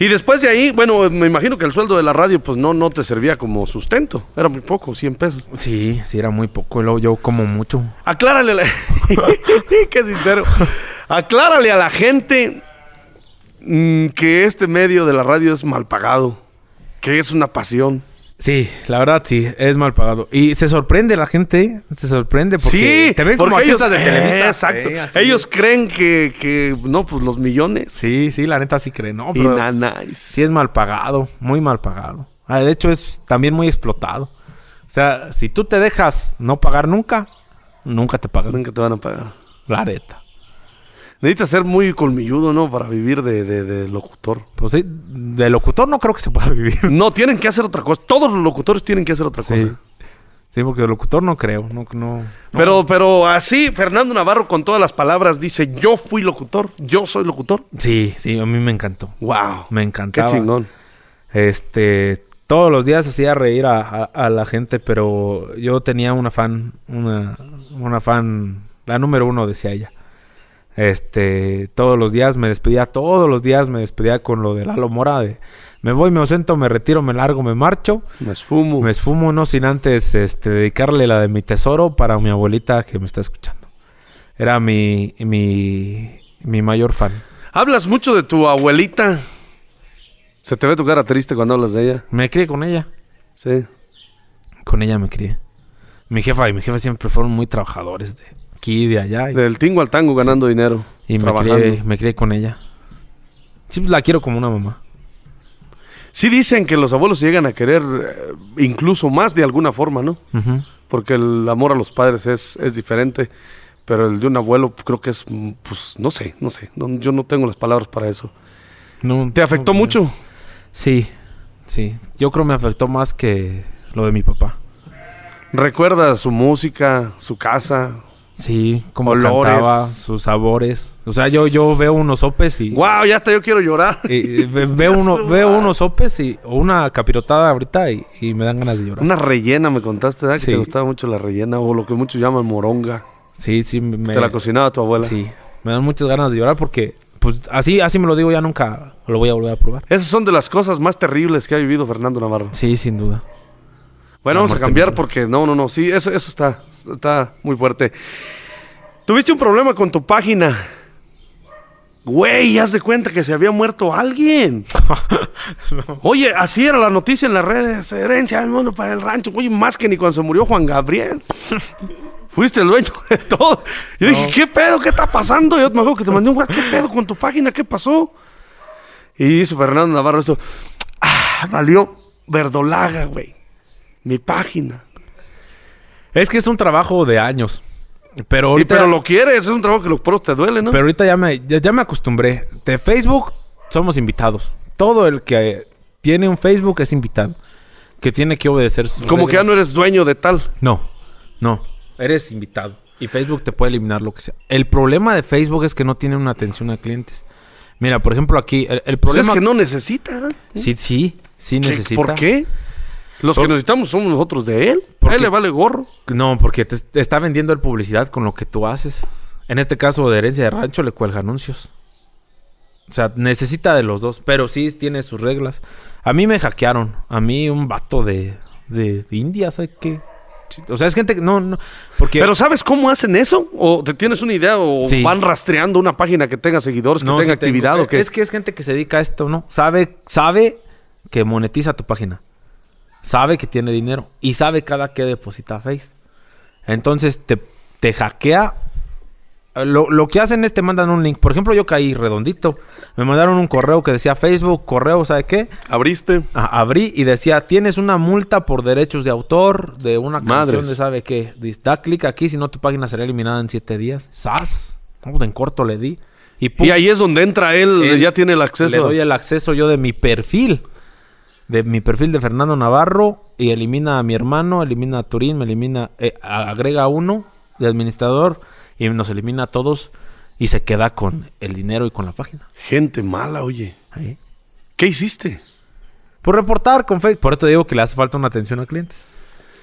Y después de ahí, bueno, me imagino que el sueldo de la radio pues no, no te servía como sustento. Era muy poco, 100 pesos. Sí, sí, era muy poco. Luego yo como mucho. Aclárale, la... <laughs> qué sincero. Aclárale a la gente Mm, que este medio de la radio es mal pagado, que es una pasión. Sí, la verdad sí, es mal pagado. Y se sorprende la gente, se sorprende porque te ven como ellos, de exacto. ellos creen que, no, pues los millones. Sí, sí, la neta sí creen, ¿no? Sí es mal pagado, muy mal pagado. Ah, de hecho es también muy explotado. O sea, si tú te dejas no pagar nunca, nunca te pagan. Nunca te van a pagar. La neta. Necesitas ser muy colmilludo, ¿no? Para vivir de, locutor. Pues sí, de locutor no creo que se pueda <laughs> vivir. No, tienen que hacer otra cosa. Todos los locutores tienen que hacer otra cosa. Sí, porque de locutor no creo. No, pero, pero así, Fernando Navarro con todas las palabras dice, yo fui locutor, yo soy locutor. Sí, sí, a mí me encantó. Wow. Me encantaba. Qué chingón. Este, todos los días hacía reír a, la gente, pero yo tenía una fan, una, una fan, la número uno, decía ella. Este, todos los días me despedía, todos los días me despedía con lo de Lalo Mora me voy, me ausento, me retiro, me largo, me marcho. Me esfumo. Me esfumo, no sin antes este, dedicarle la de mi tesoro para mi abuelita que me está escuchando. Era mi, mi, mi mayor fan. Hablas mucho de tu abuelita. Se te ve tu cara triste cuando hablas de ella. Me crié con ella. Sí. Con ella me crié. Mi jefa y mi jefa siempre fueron muy trabajadores de aquí, de allá. Del tingo al tango ganando dinero. Y me crié, me crié, con ella. Sí, pues la quiero como una mamá. Sí dicen que los abuelos llegan a querer eh, incluso más de alguna forma, ¿no? Porque el amor a los padres es, diferente, pero el de un abuelo pues, creo que es, pues, no sé, no sé, yo no tengo las palabras para eso. ¿Te afectó mucho? Sí, sí, yo creo me afectó más que lo de mi papá. ¿Recuerdas su música, su casa, Sí, como cantaba, sus sabores. O sea, yo, yo veo unos sopes y... ¡Wow! Ya hasta yo quiero llorar. Y, <laughs> veo, uno, veo unos sopes y... una capirotada ahorita y, me dan ganas de llorar. Una rellena me contaste, ¿verdad? Que te gustaba mucho la rellena o lo que muchos llaman moronga. Sí, sí. Me, te la cocinaba tu abuela. Sí. Me dan muchas ganas de llorar porque... Pues así, así me lo digo, ya nunca lo voy a volver a probar. Esas son de las cosas más terribles que ha vivido Fernando Navarro. Sí, sin duda. Bueno, vamos a cambiar porque no, no, no, sí, eso, eso está, está muy fuerte. Tuviste un problema con tu página. Güey, haz de cuenta que se había muerto alguien. <laughs> Oye, así era la noticia en las redes. Herencia del mundo para el rancho. Oye, más que ni cuando se murió Juan Gabriel. <laughs> Fuiste el dueño de todo. Yo dije, ¿qué pedo? ¿Qué está pasando? Yo me acuerdo que te mandé un güey, ¿Qué pedo con tu página? ¿Qué pasó? Y hizo Fernando Navarro eso ah, valió verdolaga, güey mi página. Es que es un trabajo de años. Pero ahorita. Y pero lo quieres, es un trabajo que los poros te duele, ¿no? Pero ahorita ya me, ya, me acostumbré. De Facebook somos invitados. Todo el que tiene un Facebook es invitado. Que tiene que obedecer sus. Como que ya no eres dueño de tal. No, no. Eres invitado. Y Facebook te puede eliminar lo que sea. El problema de Facebook es que no tiene una atención a clientes. Mira, por ejemplo, aquí, el, pues problema. es que no necesita. ¿eh? Sí, sí, sí necesita. ¿Por qué? Los que necesitamos somos nosotros de él. a él le vale gorro. No, porque te, está vendiendo el publicidad con lo que tú haces. En este caso, de herencia de rancho le cuelga anuncios. O sea, necesita de los dos, pero sí tiene sus reglas. A mí me hackearon. A mí un vato de, de, India, ¿sabes qué? O sea, es gente que no, no. Pero ¿sabes cómo hacen eso? ¿O te tienes una idea? ¿O van rastreando una página que tenga seguidores, que tenga actividad? Eh, es que es gente que se dedica a esto, ¿no? Sabe, sabe que monetiza tu página sabe que tiene dinero y sabe cada que deposita Face. Entonces te, te hackea. Lo, que hacen es te mandan un link. Por ejemplo, yo caí redondito. Me mandaron un correo que decía Facebook, correo, ¿sabe qué? Abriste. abrí y decía, tienes una multa por derechos de autor de una canción de sabe qué. Dice, da clic aquí, si no tu página será eliminada en siete días. ¡Sas! Pues en corto le di. Y, ahí es donde entra él, ya tiene el acceso. Le doy el acceso yo de mi perfil de mi perfil de Fernando Navarro y elimina a mi hermano, elimina a Turín, me elimina, eh, agrega uno de administrador y nos elimina a todos y se queda con el dinero y con la página. Gente mala, oye. ¿Qué hiciste? Por pues reportar con Facebook. Por eso te digo que le hace falta una atención a clientes.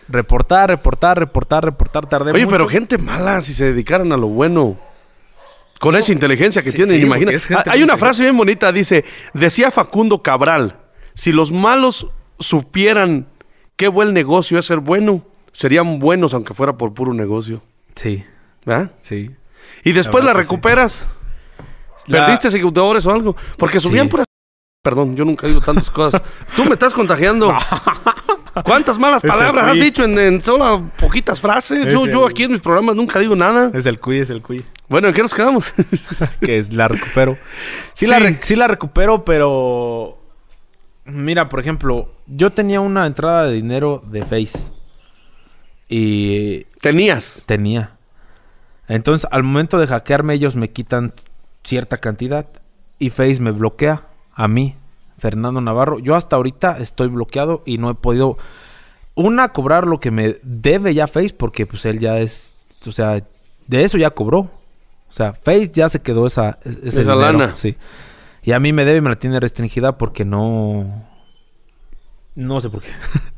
Reportar, reportar, reportar, reportar, tardé Oye, pero gente mala, si se dedicaran a lo bueno. Con esa inteligencia que tienen, imagínate. Hay una frase bien bonita, dice, decía Facundo Cabral, si los malos supieran qué buen negocio es ser bueno, serían buenos aunque fuera por puro negocio. Sí. ¿Verdad? Sí. Y después la, recuperas. Perdiste seguidores o algo. Porque subían por... <laughs> Perdón, yo nunca digo tantas cosas. <laughs> Tú me estás contagiando. <laughs> ¿Cuántas malas palabras has dicho en, solo poquitas frases? Yo, aquí en mis programas nunca digo nada. Es el cuy, es el cuy. Bueno, ¿en qué nos quedamos? que es la recupero. Sí, La sí la recupero, pero Mira, por ejemplo, yo tenía una entrada de dinero de Face. Y. ¿Tenías? Tenía. Entonces, al momento de hackearme, ellos me quitan cierta cantidad. Y Face me bloquea a mí, Fernando Navarro. Yo hasta ahorita estoy bloqueado y no he podido. Una, cobrar lo que me debe ya Face, porque pues él ya es. O sea, de eso ya cobró. O sea, Face ya se quedó esa, esa, esa lana. Sí. Y a mí me debe y me la tiene restringida porque no. No sé por qué.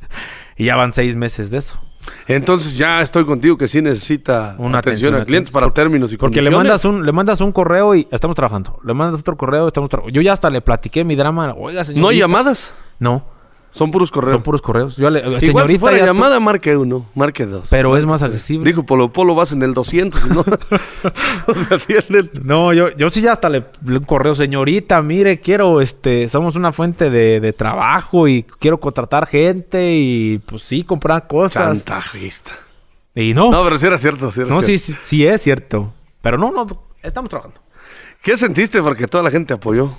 <laughs> y ya van seis meses de eso. Entonces ya estoy contigo que sí necesita una atención, al cliente para términos y porque condiciones. Porque le mandas un le mandas un correo y estamos trabajando. Le mandas otro correo, estamos trabajando. Yo ya hasta le platiqué mi drama. Oiga, señor. ¿No hay llamadas? No. Son puros correos. Son puros correos. Yo le, señorita, llamada, marque uno, marque dos. Pero es más accesible. Dijo Polo Polo, vas en el 200, <laughs> ¿no? yo, yo sí ya hasta le, un correo, señorita, mire, quiero, este, somos una fuente de, de trabajo y quiero contratar gente y, pues sí, comprar cosas. Chantajista. Y no. No, pero sí era cierto, sí era No, cierto. Sí, sí, sí es cierto. Pero no, no, estamos trabajando. ¿Qué sentiste porque toda la gente apoyó?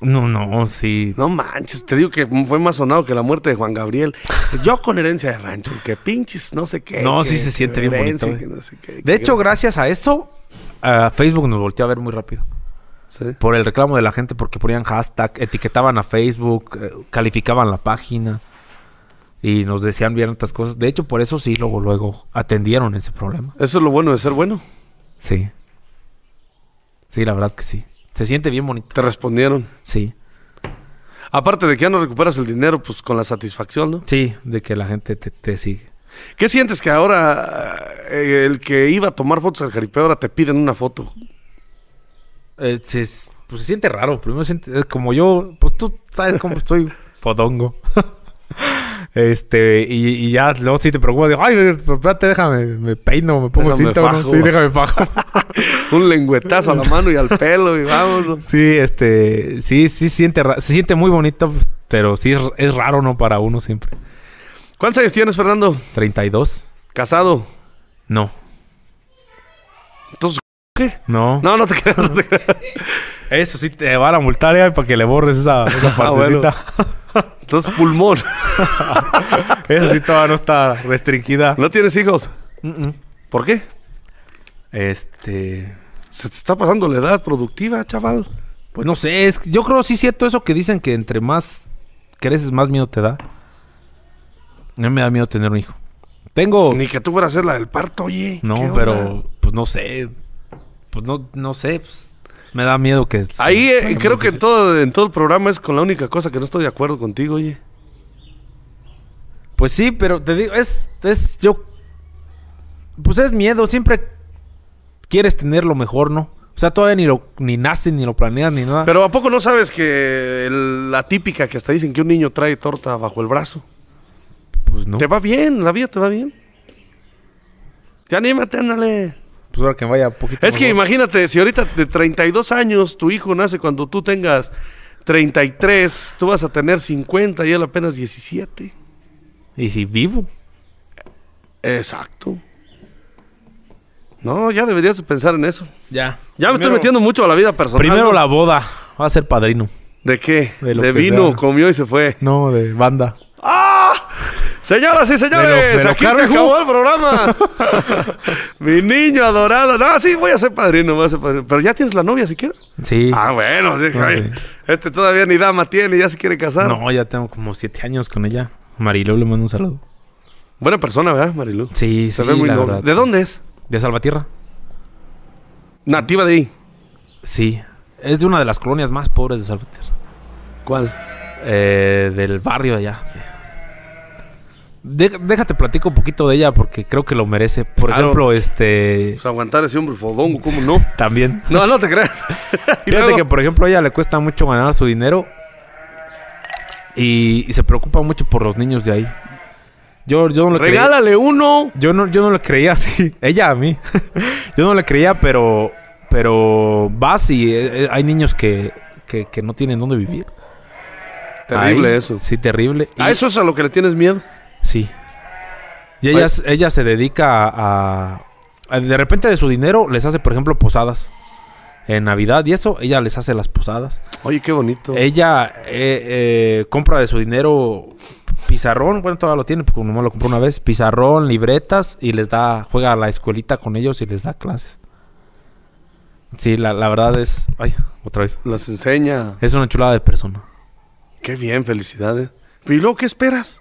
No, no, sí. No manches, te digo que fue más sonado que la muerte de Juan Gabriel. <laughs> Yo con herencia de rancho, que pinches, no sé qué. No, sí se siente bien bonito. Eh. de hecho, gracias a eso, Facebook nos volteó a ver muy rápido. ¿Sí? Por el reclamo de la gente, porque ponían hashtag, etiquetaban a Facebook, eh, calificaban la página y nos decían bien otras cosas. De hecho, por eso sí, luego, luego atendieron ese problema. Eso es lo bueno de ser bueno. Sí. Sí, la verdad que sí. Se siente bien bonito. ¿Te respondieron? Sí. Aparte de que ya no recuperas el dinero, pues con la satisfacción, ¿no? Sí, de que la gente te, te sigue. ¿Qué sientes que ahora eh, el que iba a tomar fotos al jaripeo ahora te piden una foto? Eh, pues se siente raro. Primero se siente, como yo, pues tú sabes cómo estoy fodongo. <laughs> Este, y, ya luego si te preocupas, digo, ay, espérate, déjame, me peino, me pongo cinta, sí, déjame <laughs> fajo. un lengüetazo a la mano y al pelo, y vamos... Sí, este, sí, sí siente, se siente muy bonito, pero sí es, raro, ¿no? Para uno siempre. ¿Cuántos años tienes, Fernando? 32. ¿Casado? No. Entonces, ¿qué? No. No, no te creas, no te Eso sí te va a multar multaria para que le borres esa, esa <laughs> ah, partecita. <laughs> Entonces, pulmón. <laughs> Esa sí todavía no está restringida. ¿No tienes hijos? ¿Por qué? Este. Se te está pasando la edad productiva, chaval. Pues no sé, es, yo creo sí es cierto eso que dicen que entre más creces, más miedo te da. No me da miedo tener un hijo. Tengo. ni que tú fueras a hacer la del parto, oye. No, pero, pues no sé. Pues no, no sé. Pues, me da miedo que... Ahí eh, creo que en todo, en todo el programa es con la única cosa que no estoy de acuerdo contigo, oye. Pues sí, pero te digo, es, es, yo... Pues es miedo, siempre quieres tener lo mejor, ¿no? O sea, todavía ni lo ni naces, ni lo planeas, ni nada. Pero ¿a poco no sabes que la típica que hasta dicen que un niño trae torta bajo el brazo? Pues no. Te va bien, la vida te va bien. Ya anímate, ándale. Pues, es que imagínate, si ahorita de 32 años tu hijo nace cuando tú tengas 33, tú vas a tener 50 y él apenas 17. ¿Y si vivo? Exacto. No, ya deberías pensar en eso. Ya. Ya me estoy metiendo mucho a la vida personal. Primero la boda. Va a ser padrino. ¿De qué? De, vino, comió y se fue. No, de banda. Señoras y señores, aquí se acabó el programa. <laughs> Mi niño adorado. No, sí, voy a ser padrino, a Pero ya tienes la novia si quieres. Sí. Ah, bueno, ah, Este todavía ni dama tiene, ya se quiere casar. No, ya tengo como siete años con ella. Marilu le mando un saludo. Buena persona, ¿verdad, Marilu? Sí, se sí, ve muy la ¿De dónde es? De Salvatierra. ¿Nativa de ahí? Sí. Es de una de las colonias más pobres de Salvatierra. ¿Cuál? Eh, del barrio allá déjate platico un poquito de ella porque creo que lo merece. Por ejemplo, este. Pues aguantar ese hombre fodongo, ¿cómo no? <laughs> También. No, no te creas. <laughs> Fíjate que, por ejemplo, a ella le cuesta mucho ganar su dinero y, se preocupa mucho por los niños de ahí. Yo, yo no le ¡Regálale uno! Yo no, yo no le creía así. <laughs> Ella a mí. yo no le creía, pero. Pero vas y eh, eh, hay niños que, que, no tienen dónde vivir. Terrible eso. Sí, terrible. ¿A ah, eso es a lo que le tienes miedo? Sí. Y ella, ella se dedica a, De repente de su dinero les hace, por ejemplo, posadas. En Navidad y eso, ella les hace las posadas. Oye, qué bonito. Ella eh, eh, compra de su dinero pizarrón, bueno, todavía lo tiene, porque nomás lo compró una vez. Pizarrón, libretas y les da, juega a la escuelita con ellos y les da clases. Sí, la, la verdad es. Ay, otra vez. Las enseña. Es una chulada de persona. Qué bien, felicidades. ¿Y luego qué esperas?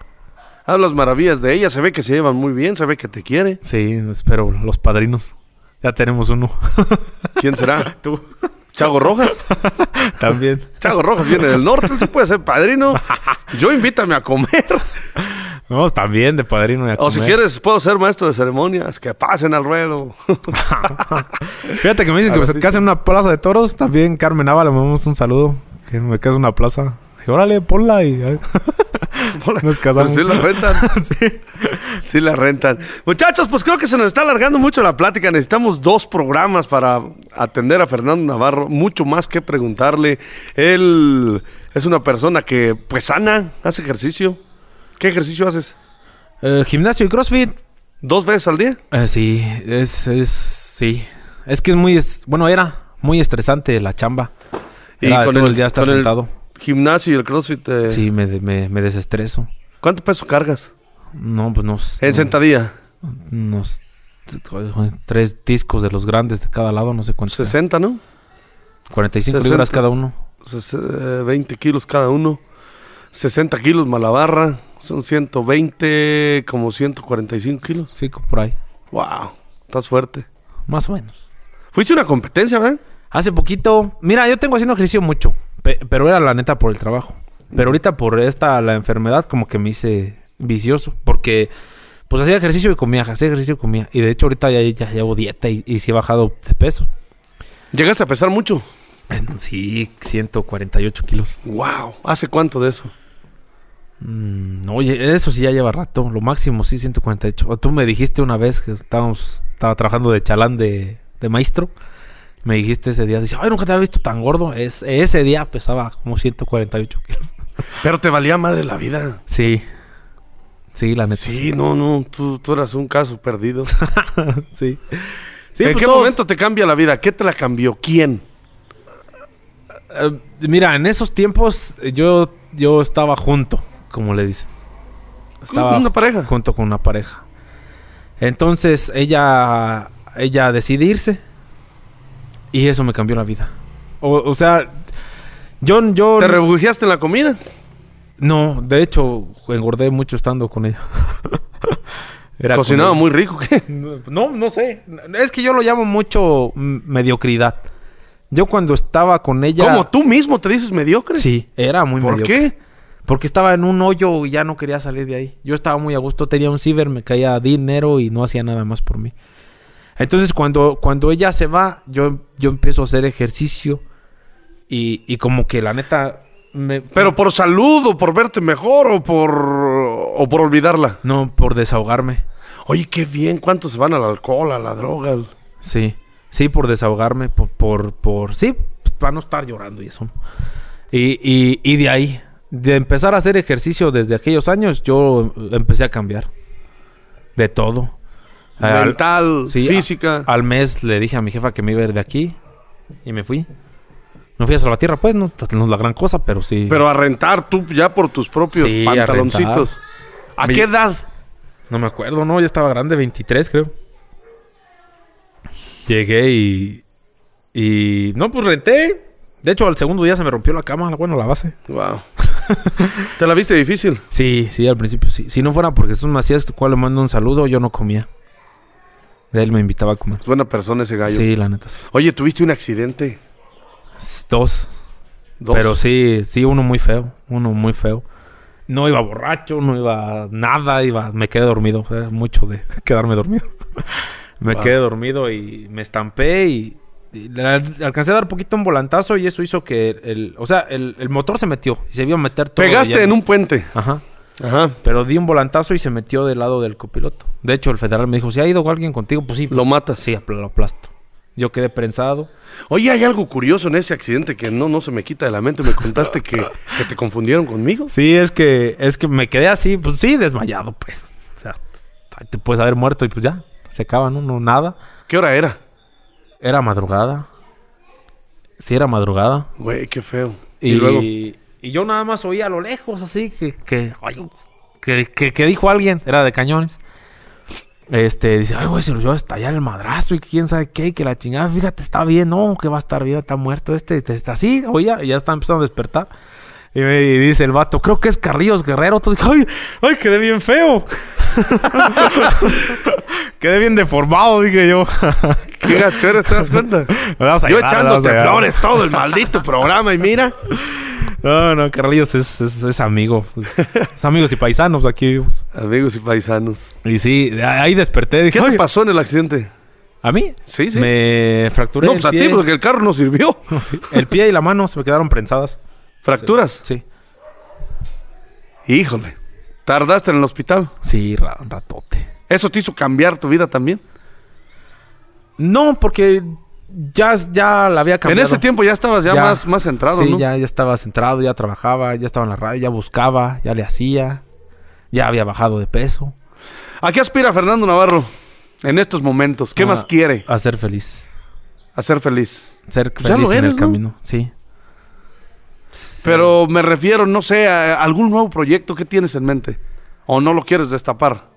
hablas maravillas de ella, se ve que se llevan muy bien, se ve que te quiere. Sí, espero los padrinos. Ya tenemos uno. <laughs> ¿Quién será? <laughs> Tú. Chago Rojas. <laughs> También. Chago Rojas viene del norte, él puede ser padrino. Yo invítame a comer. No, también de padrino. Y a comer. o si quieres, puedo ser maestro de ceremonias. Que pasen al ruedo. Fíjate que me dicen que me casen en una plaza de toros. También Carmen Ávila, le mandamos un saludo. Que me casen en una plaza órale, ponla y <laughs> <laughs> nos casamos. Pero pues sí la rentan. <laughs> sí. la Muchachos, pues creo que se nos está alargando mucho la plática. Necesitamos dos programas para atender a Fernando Navarro. Mucho más que preguntarle. Él es una persona que, pues, sana, hace ejercicio. ¿Qué ejercicio haces? Eh, gimnasio y crossfit. ¿Dos veces al día? Eh, sí, es, es, sí. Es que es muy, bueno, era muy estresante la chamba. y todo el, día estar sentado gimnasio y el CrossFit Sí, me, me, desestreso. ¿Cuánto peso cargas? No, pues no sé. ¿En no, sentadilla? Unos tres discos de los grandes de cada lado, no sé cuántos. 60, ¿no? 45 libras cada uno. 20 eh, kilos cada uno. 60 kilos malabarra. Son 120, como 145 kilos. Sí, por ahí. Wow, estás fuerte. Más o menos. Fuiste una competencia, ¿verdad? Hace poquito, mira, yo tengo haciendo ejercicio mucho, pero era la neta por el trabajo. Pero ahorita por esta, la enfermedad, como que me hice vicioso, porque pues hacía ejercicio y comía, hacía ejercicio y comía. Y de hecho ahorita ya, llevo dieta y, sí he bajado de peso. ¿Llegaste a pesar mucho? Sí, 148 kilos. ¡Wow! ¿Hace cuánto de eso? Mm, oye, eso sí ya lleva rato. Lo máximo, sí, 148. Tú me dijiste una vez que estábamos, estaba trabajando de chalán de, de maestro me dijiste ese día, dice, ay, nunca te había visto tan gordo. Es, ese día pesaba como 148 kilos. <laughs> Pero te valía madre la vida. Sí. Sí, la neta. Sí, no, no, tú, eras un caso perdido. <laughs> sí. sí. ¿En pues qué momento te cambia la vida? ¿Qué te la cambió? ¿Quién? Eh, eh, mira, en esos tiempos eh, yo, yo estaba junto, como le dicen. Estaba ¿Con una pareja? Junto con una pareja. Entonces ella, ella decide irse y eso me cambió la vida. O, sea, yo, yo... ¿Te refugiaste en la comida? No, de hecho, engordé mucho estando con ella. <laughs> Era Cocinaba muy rico, ¿qué? No, no sé. Es que yo lo llamo mucho mediocridad. Yo cuando estaba con ella... ¿Cómo? ¿Tú mismo te dices mediocre? Sí, era muy mediocre. ¿Por qué? Porque estaba en un hoyo y ya no quería salir de ahí. Yo estaba muy a gusto, tenía un ciber, me caía dinero y no hacía nada más por mí. Entonces cuando, cuando ella se va, yo, yo empiezo a hacer ejercicio y, como que la neta... Me, Pero por salud o por verte mejor o por, o por olvidarla. No, por desahogarme. Oye, qué bien, ¿cuántos se van al alcohol, a la droga? Sí, sí, por desahogarme, por, por, por sí, para no estar llorando y eso. Y, y de ahí, de empezar a hacer ejercicio desde aquellos años, yo empecé a cambiar de todo mental, física. al mes le dije a mi jefa que me iba a ir de aquí y me fui. No fui a Salvatierra, pues, no, no es la gran cosa, pero sí. Pero a rentar tú ya por tus propios pantaloncitos. ¿A, qué edad? No me acuerdo, no, ya estaba grande, 23 creo. Llegué y... Y... No, pues renté. De hecho, al segundo día se me rompió la cama, bueno, la base. Wow. <laughs> ¿Te la viste difícil? Sí, sí, al principio sí. Si no fuera porque Jesús Macías, cual le mando un saludo, yo no comía. Él me invitaba a comer. Es buena persona ese gallo. Sí, la neta. Oye, tuviste un accidente. Dos. Dos. Pero sí, sí, uno muy feo. Uno muy feo. No iba borracho, no iba nada, iba, me quedé dormido. mucho de <laughs> quedarme dormido. <laughs> me quedé dormido y me estampé y, alcancé a dar poquito un volantazo y eso hizo que el, o sea, el, el motor se metió y se vio meter todo. Pegaste en un puente. Ajá. Ajá. Pero di un volantazo y se metió del lado del copiloto. De hecho, el federal me dijo, si ha ido alguien contigo, pues sí. lo pues, matas. Sí, lo aplasto. Yo quedé prensado. Oye, hay algo curioso en ese accidente que no, no se me quita de la mente. Me contaste que, te confundieron conmigo. Sí, es que, es que me quedé así, pues sí, desmayado, pues. O sea, te puedes haber muerto y pues ya, se acaba, ¿no? No, nada. ¿Qué hora era? Era madrugada. Sí, era madrugada. Güey, qué feo. y luego. Y yo nada más oía a lo lejos así que, que, dijo alguien, era de cañones. Este, dice, ay, güey, se lo llevó a estallar el madrazo y quién sabe qué, y que la chingada, fíjate, está bien, no, que va a estar bien, está muerto este, está este, así, oye, ya está empezando a despertar. Y me dice el vato, creo que es Carrillos Guerrero. Todo, ay, ay, quedé bien feo. <laughs> quedé bien deformado, dije yo. <laughs> Qué chero? ¿te das cuenta? <laughs> yo echándote flores todo el maldito programa y mira. No, no, Carlillos es, amigo. Pues. <laughs> Es, amigos y paisanos aquí. Amigos y paisanos. Y sí, ahí desperté. Dije, ¿Qué te pasó en el accidente? ¿A mí? Sí, sí. Me fracturé. No, el pie. Pues a ti, porque el carro no sirvió. <laughs> El pie y la mano se me quedaron prensadas. ¿Fracturas? Sí. Híjole. ¿Tardaste en el hospital? Sí, ratote. ¿Eso te hizo cambiar tu vida también? No, porque ya, ya la había cambiado. En ese tiempo ya estabas ya, más, más centrado, sí, ya, ya estaba centrado, ya trabajaba, ya estaba en la radio, ya buscaba, ya le hacía, ya había bajado de peso. ¿A qué aspira Fernando Navarro en estos momentos? ¿Qué más quiere? A ser feliz. A ser feliz. Ser feliz en el camino, sí. Pero me refiero, no sé, a algún nuevo proyecto que tienes en mente. ¿O no lo quieres destapar?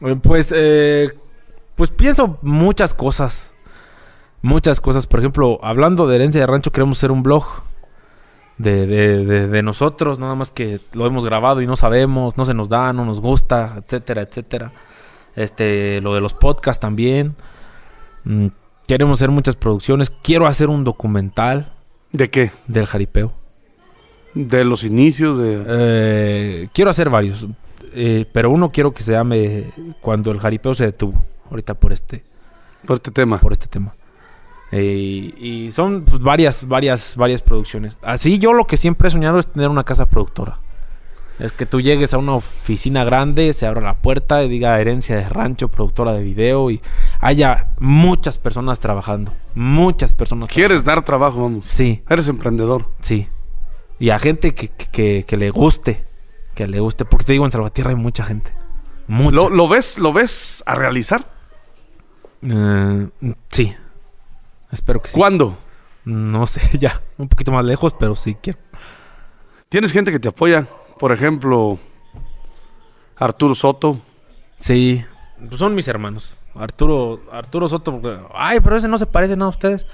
Eh, pues, eh, pues pienso muchas cosas muchas cosas. Por ejemplo, hablando de herencia de rancho, queremos hacer un blog de, de, de, nosotros, nada más que lo hemos grabado y no sabemos, no se nos da, no nos gusta, etcétera, etcétera. Este, lo de los podcasts también. Mm, queremos hacer muchas producciones. Quiero hacer un documental. ¿De qué? Del jaripeo. De los inicios de. Eh, quiero hacer varios. Eh, pero uno quiero que se llame Cuando el jaripeo se detuvo. Ahorita por este. Por este tema. Por este tema. Eh, y son pues, varias, varias, varias producciones. Así yo lo que siempre he soñado es tener una casa productora. Es que tú llegues a una oficina grande, se abra la puerta y diga herencia de rancho, productora de video y haya muchas personas trabajando. Muchas personas. ¿Quieres dar trabajo, vamos? Sí. Eres emprendedor. Sí. Y a gente que, le guste. Que le guste. Porque te digo, en Salvatierra hay mucha gente. ¿Lo, ves, ¿Lo ves a realizar? Eh, sí. Espero que sí. ¿Cuándo? No sé, <laughs> ya. Un poquito más lejos, pero sí quiero. Tienes gente que te apoya. Por ejemplo, Arturo Soto. Sí. Pues son mis hermanos. Arturo, Arturo Soto. Ay, pero ese no se parece nada a ustedes.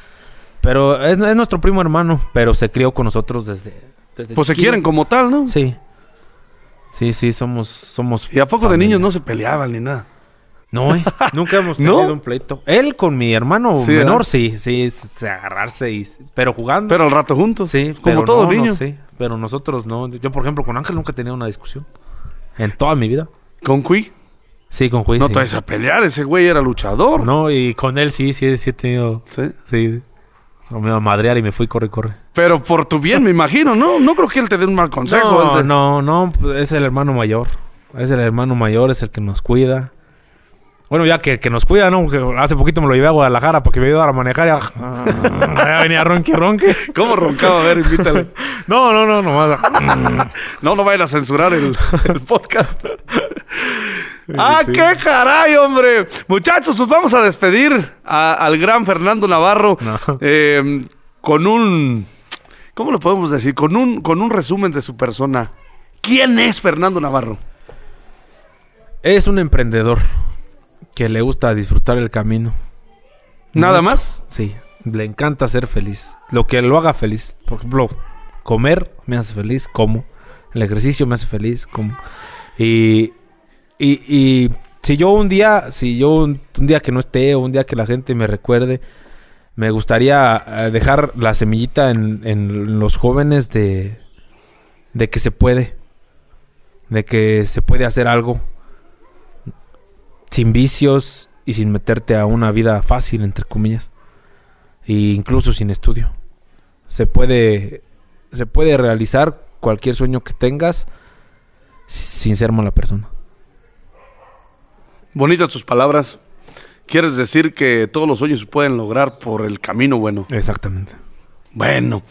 Pero es, nuestro primo hermano, pero se crió con nosotros desde. pues se quieren como tal, ¿no? Sí. Sí, sí, somos. somos ¿Y a poco de niños no se peleaban ni nada? No, eh, nunca hemos <laughs> tenido un pleito. Él con mi hermano menor, sí, sí, se agarrarse y pero jugando. Pero al rato juntos. Sí, como todos niños. sí, pero nosotros no. Yo, por ejemplo, con Ángel nunca he tenido una discusión en toda mi vida. ¿Con Cui? Sí, con Cui. No te vas a pelear, ese güey era luchador. No, y con él sí, sí, sí he tenido. Sí. Sí. me iba a madrear y me fui, corre, corre. Pero por tu bien, me <laughs> imagino, ¿no? No creo que él te dé un mal consejo. No, no, no. Es el hermano mayor. Es el hermano mayor, es el que nos cuida. Bueno, ya que, nos cuida, ¿no? hace poquito me lo llevé a Guadalajara porque me iba a manejar y ya, <laughs> ya venía ronque, ronque. ¿Cómo roncaba? A ver, invítale. <laughs> no, no, no, nomás. <laughs> no, no vayan a censurar el, podcast. ¡Ah, qué caray, hombre! Muchachos, pues vamos a despedir al gran Fernando Navarro em, con un. ¿Cómo lo podemos decir? Con un, con un resumen de su persona. ¿Quién es Fernando Navarro? Es un emprendedor. Que le gusta disfrutar el camino. ¿Nada más? Sí, le encanta ser feliz. Lo que lo haga feliz. Por ejemplo, comer me hace feliz, como. El ejercicio me hace feliz, como. Y, y, si yo un día, si yo un, día que no esté un día que la gente me recuerde, me gustaría eh, dejar la semillita en, en los jóvenes de, de que se puede, de que se puede hacer algo, sin vicios y sin meterte a una vida fácil, entre comillas, e incluso sin estudio. Se puede, se puede realizar cualquier sueño que tengas sin ser mala persona. Bonitas tus palabras. Quieres decir que todos los sueños se pueden lograr por el camino bueno. Exactamente. Bueno.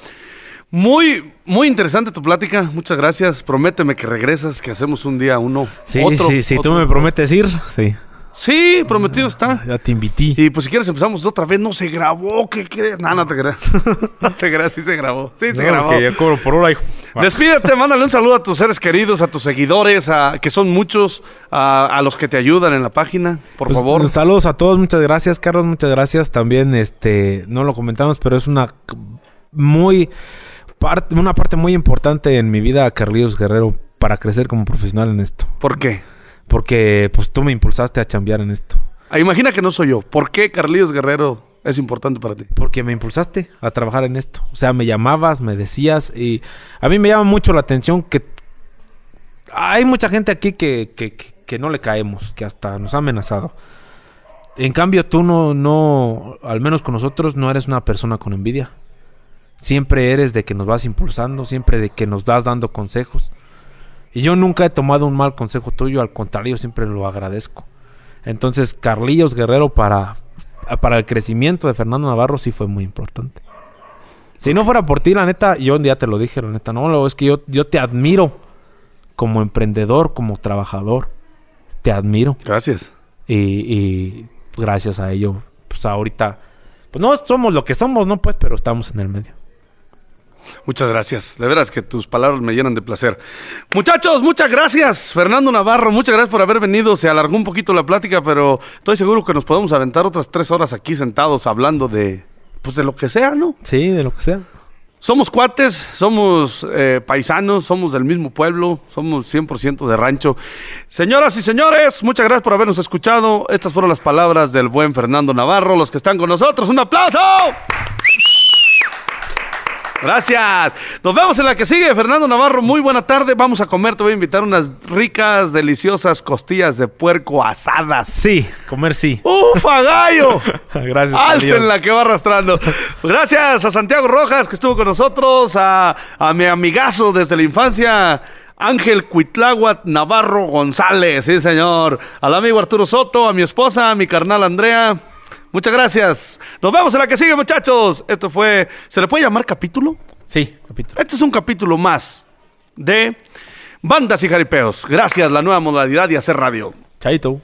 Muy, muy interesante tu plática. Muchas gracias. Prométeme que regresas, que hacemos un día uno. Sí, sí, sí. Tú me prometes ir. Sí. Sí, prometido está. Ah, ya te invité. Y pues si quieres empezamos otra vez. No se grabó, ¿qué crees? No, no te creas. <laughs> No te creas, sí se grabó. Sí, se grabó. Ok, ya cobro por hora, hijo. Despídete, mándale un saludo a tus seres queridos, a tus seguidores, a, que son muchos, a, los que te ayudan en la página, por pues, favor. Pues, saludos a todos, muchas gracias, Carlos, muchas gracias. También, este, no lo comentamos, pero es una muy parte, una parte muy importante en mi vida, Carlitos Guerrero, para crecer como profesional en esto. ¿Por qué? Porque pues tú me impulsaste a chambear en esto. Ah, imagina que no soy yo. ¿Por qué Carlitos Guerrero es importante para ti? Porque me impulsaste a trabajar en esto. O sea, me llamabas, me decías y a mí me llama mucho la atención que hay mucha gente aquí que, que, que, que no le caemos, que hasta nos ha amenazado. En cambio, tú no, no, al menos con nosotros, no eres una persona con envidia. Siempre eres de que nos vas impulsando, siempre de que nos das dando consejos. Y yo nunca he tomado un mal consejo tuyo, al contrario, siempre lo agradezco. Entonces, Carlillos Guerrero para, para el crecimiento de Fernando Navarro sí fue muy importante. Si no fuera por ti, la neta, yo un día te lo dije, la neta, no, es que yo, yo te admiro como emprendedor, como trabajador. Te admiro. Gracias. Y, y gracias a ello, pues ahorita, pues no somos lo que somos, ¿no? Pues, pero estamos en el medio. Muchas gracias. De veras que tus palabras me llenan de placer. Muchachos, muchas gracias. Fernando Navarro, muchas gracias por haber venido. Se alargó un poquito la plática, pero estoy seguro que nos podemos aventar otras tres horas aquí sentados hablando de, pues de lo que sea, ¿no? Sí, de lo que sea. Somos cuates, somos eh, paisanos, somos del mismo pueblo, somos 100% de rancho. Señoras y señores, muchas gracias por habernos escuchado. Estas fueron las palabras del buen Fernando Navarro, los que están con nosotros. ¡Un aplauso! Gracias. Nos vemos en la que sigue, Fernando Navarro. Muy buena tarde. Vamos a comer. Te voy a invitar unas ricas, deliciosas costillas de puerco asadas. Sí, comer sí. ¡Ufa, gallo! <laughs> Gracias. Alcen la que va arrastrando. Gracias a Santiago Rojas, que estuvo con nosotros, a, a mi amigazo desde la infancia. Ángel Cuitláhuac Navarro González, sí señor. Al amigo Arturo Soto, a mi esposa, a mi carnal Andrea, Muchas gracias. Nos vemos en la que sigue, muchachos. Esto fue. ¿Se le puede llamar capítulo? Sí, capítulo. Este es un capítulo más de Bandas y Jaripeos. Gracias, la nueva modalidad de hacer radio. Chaito.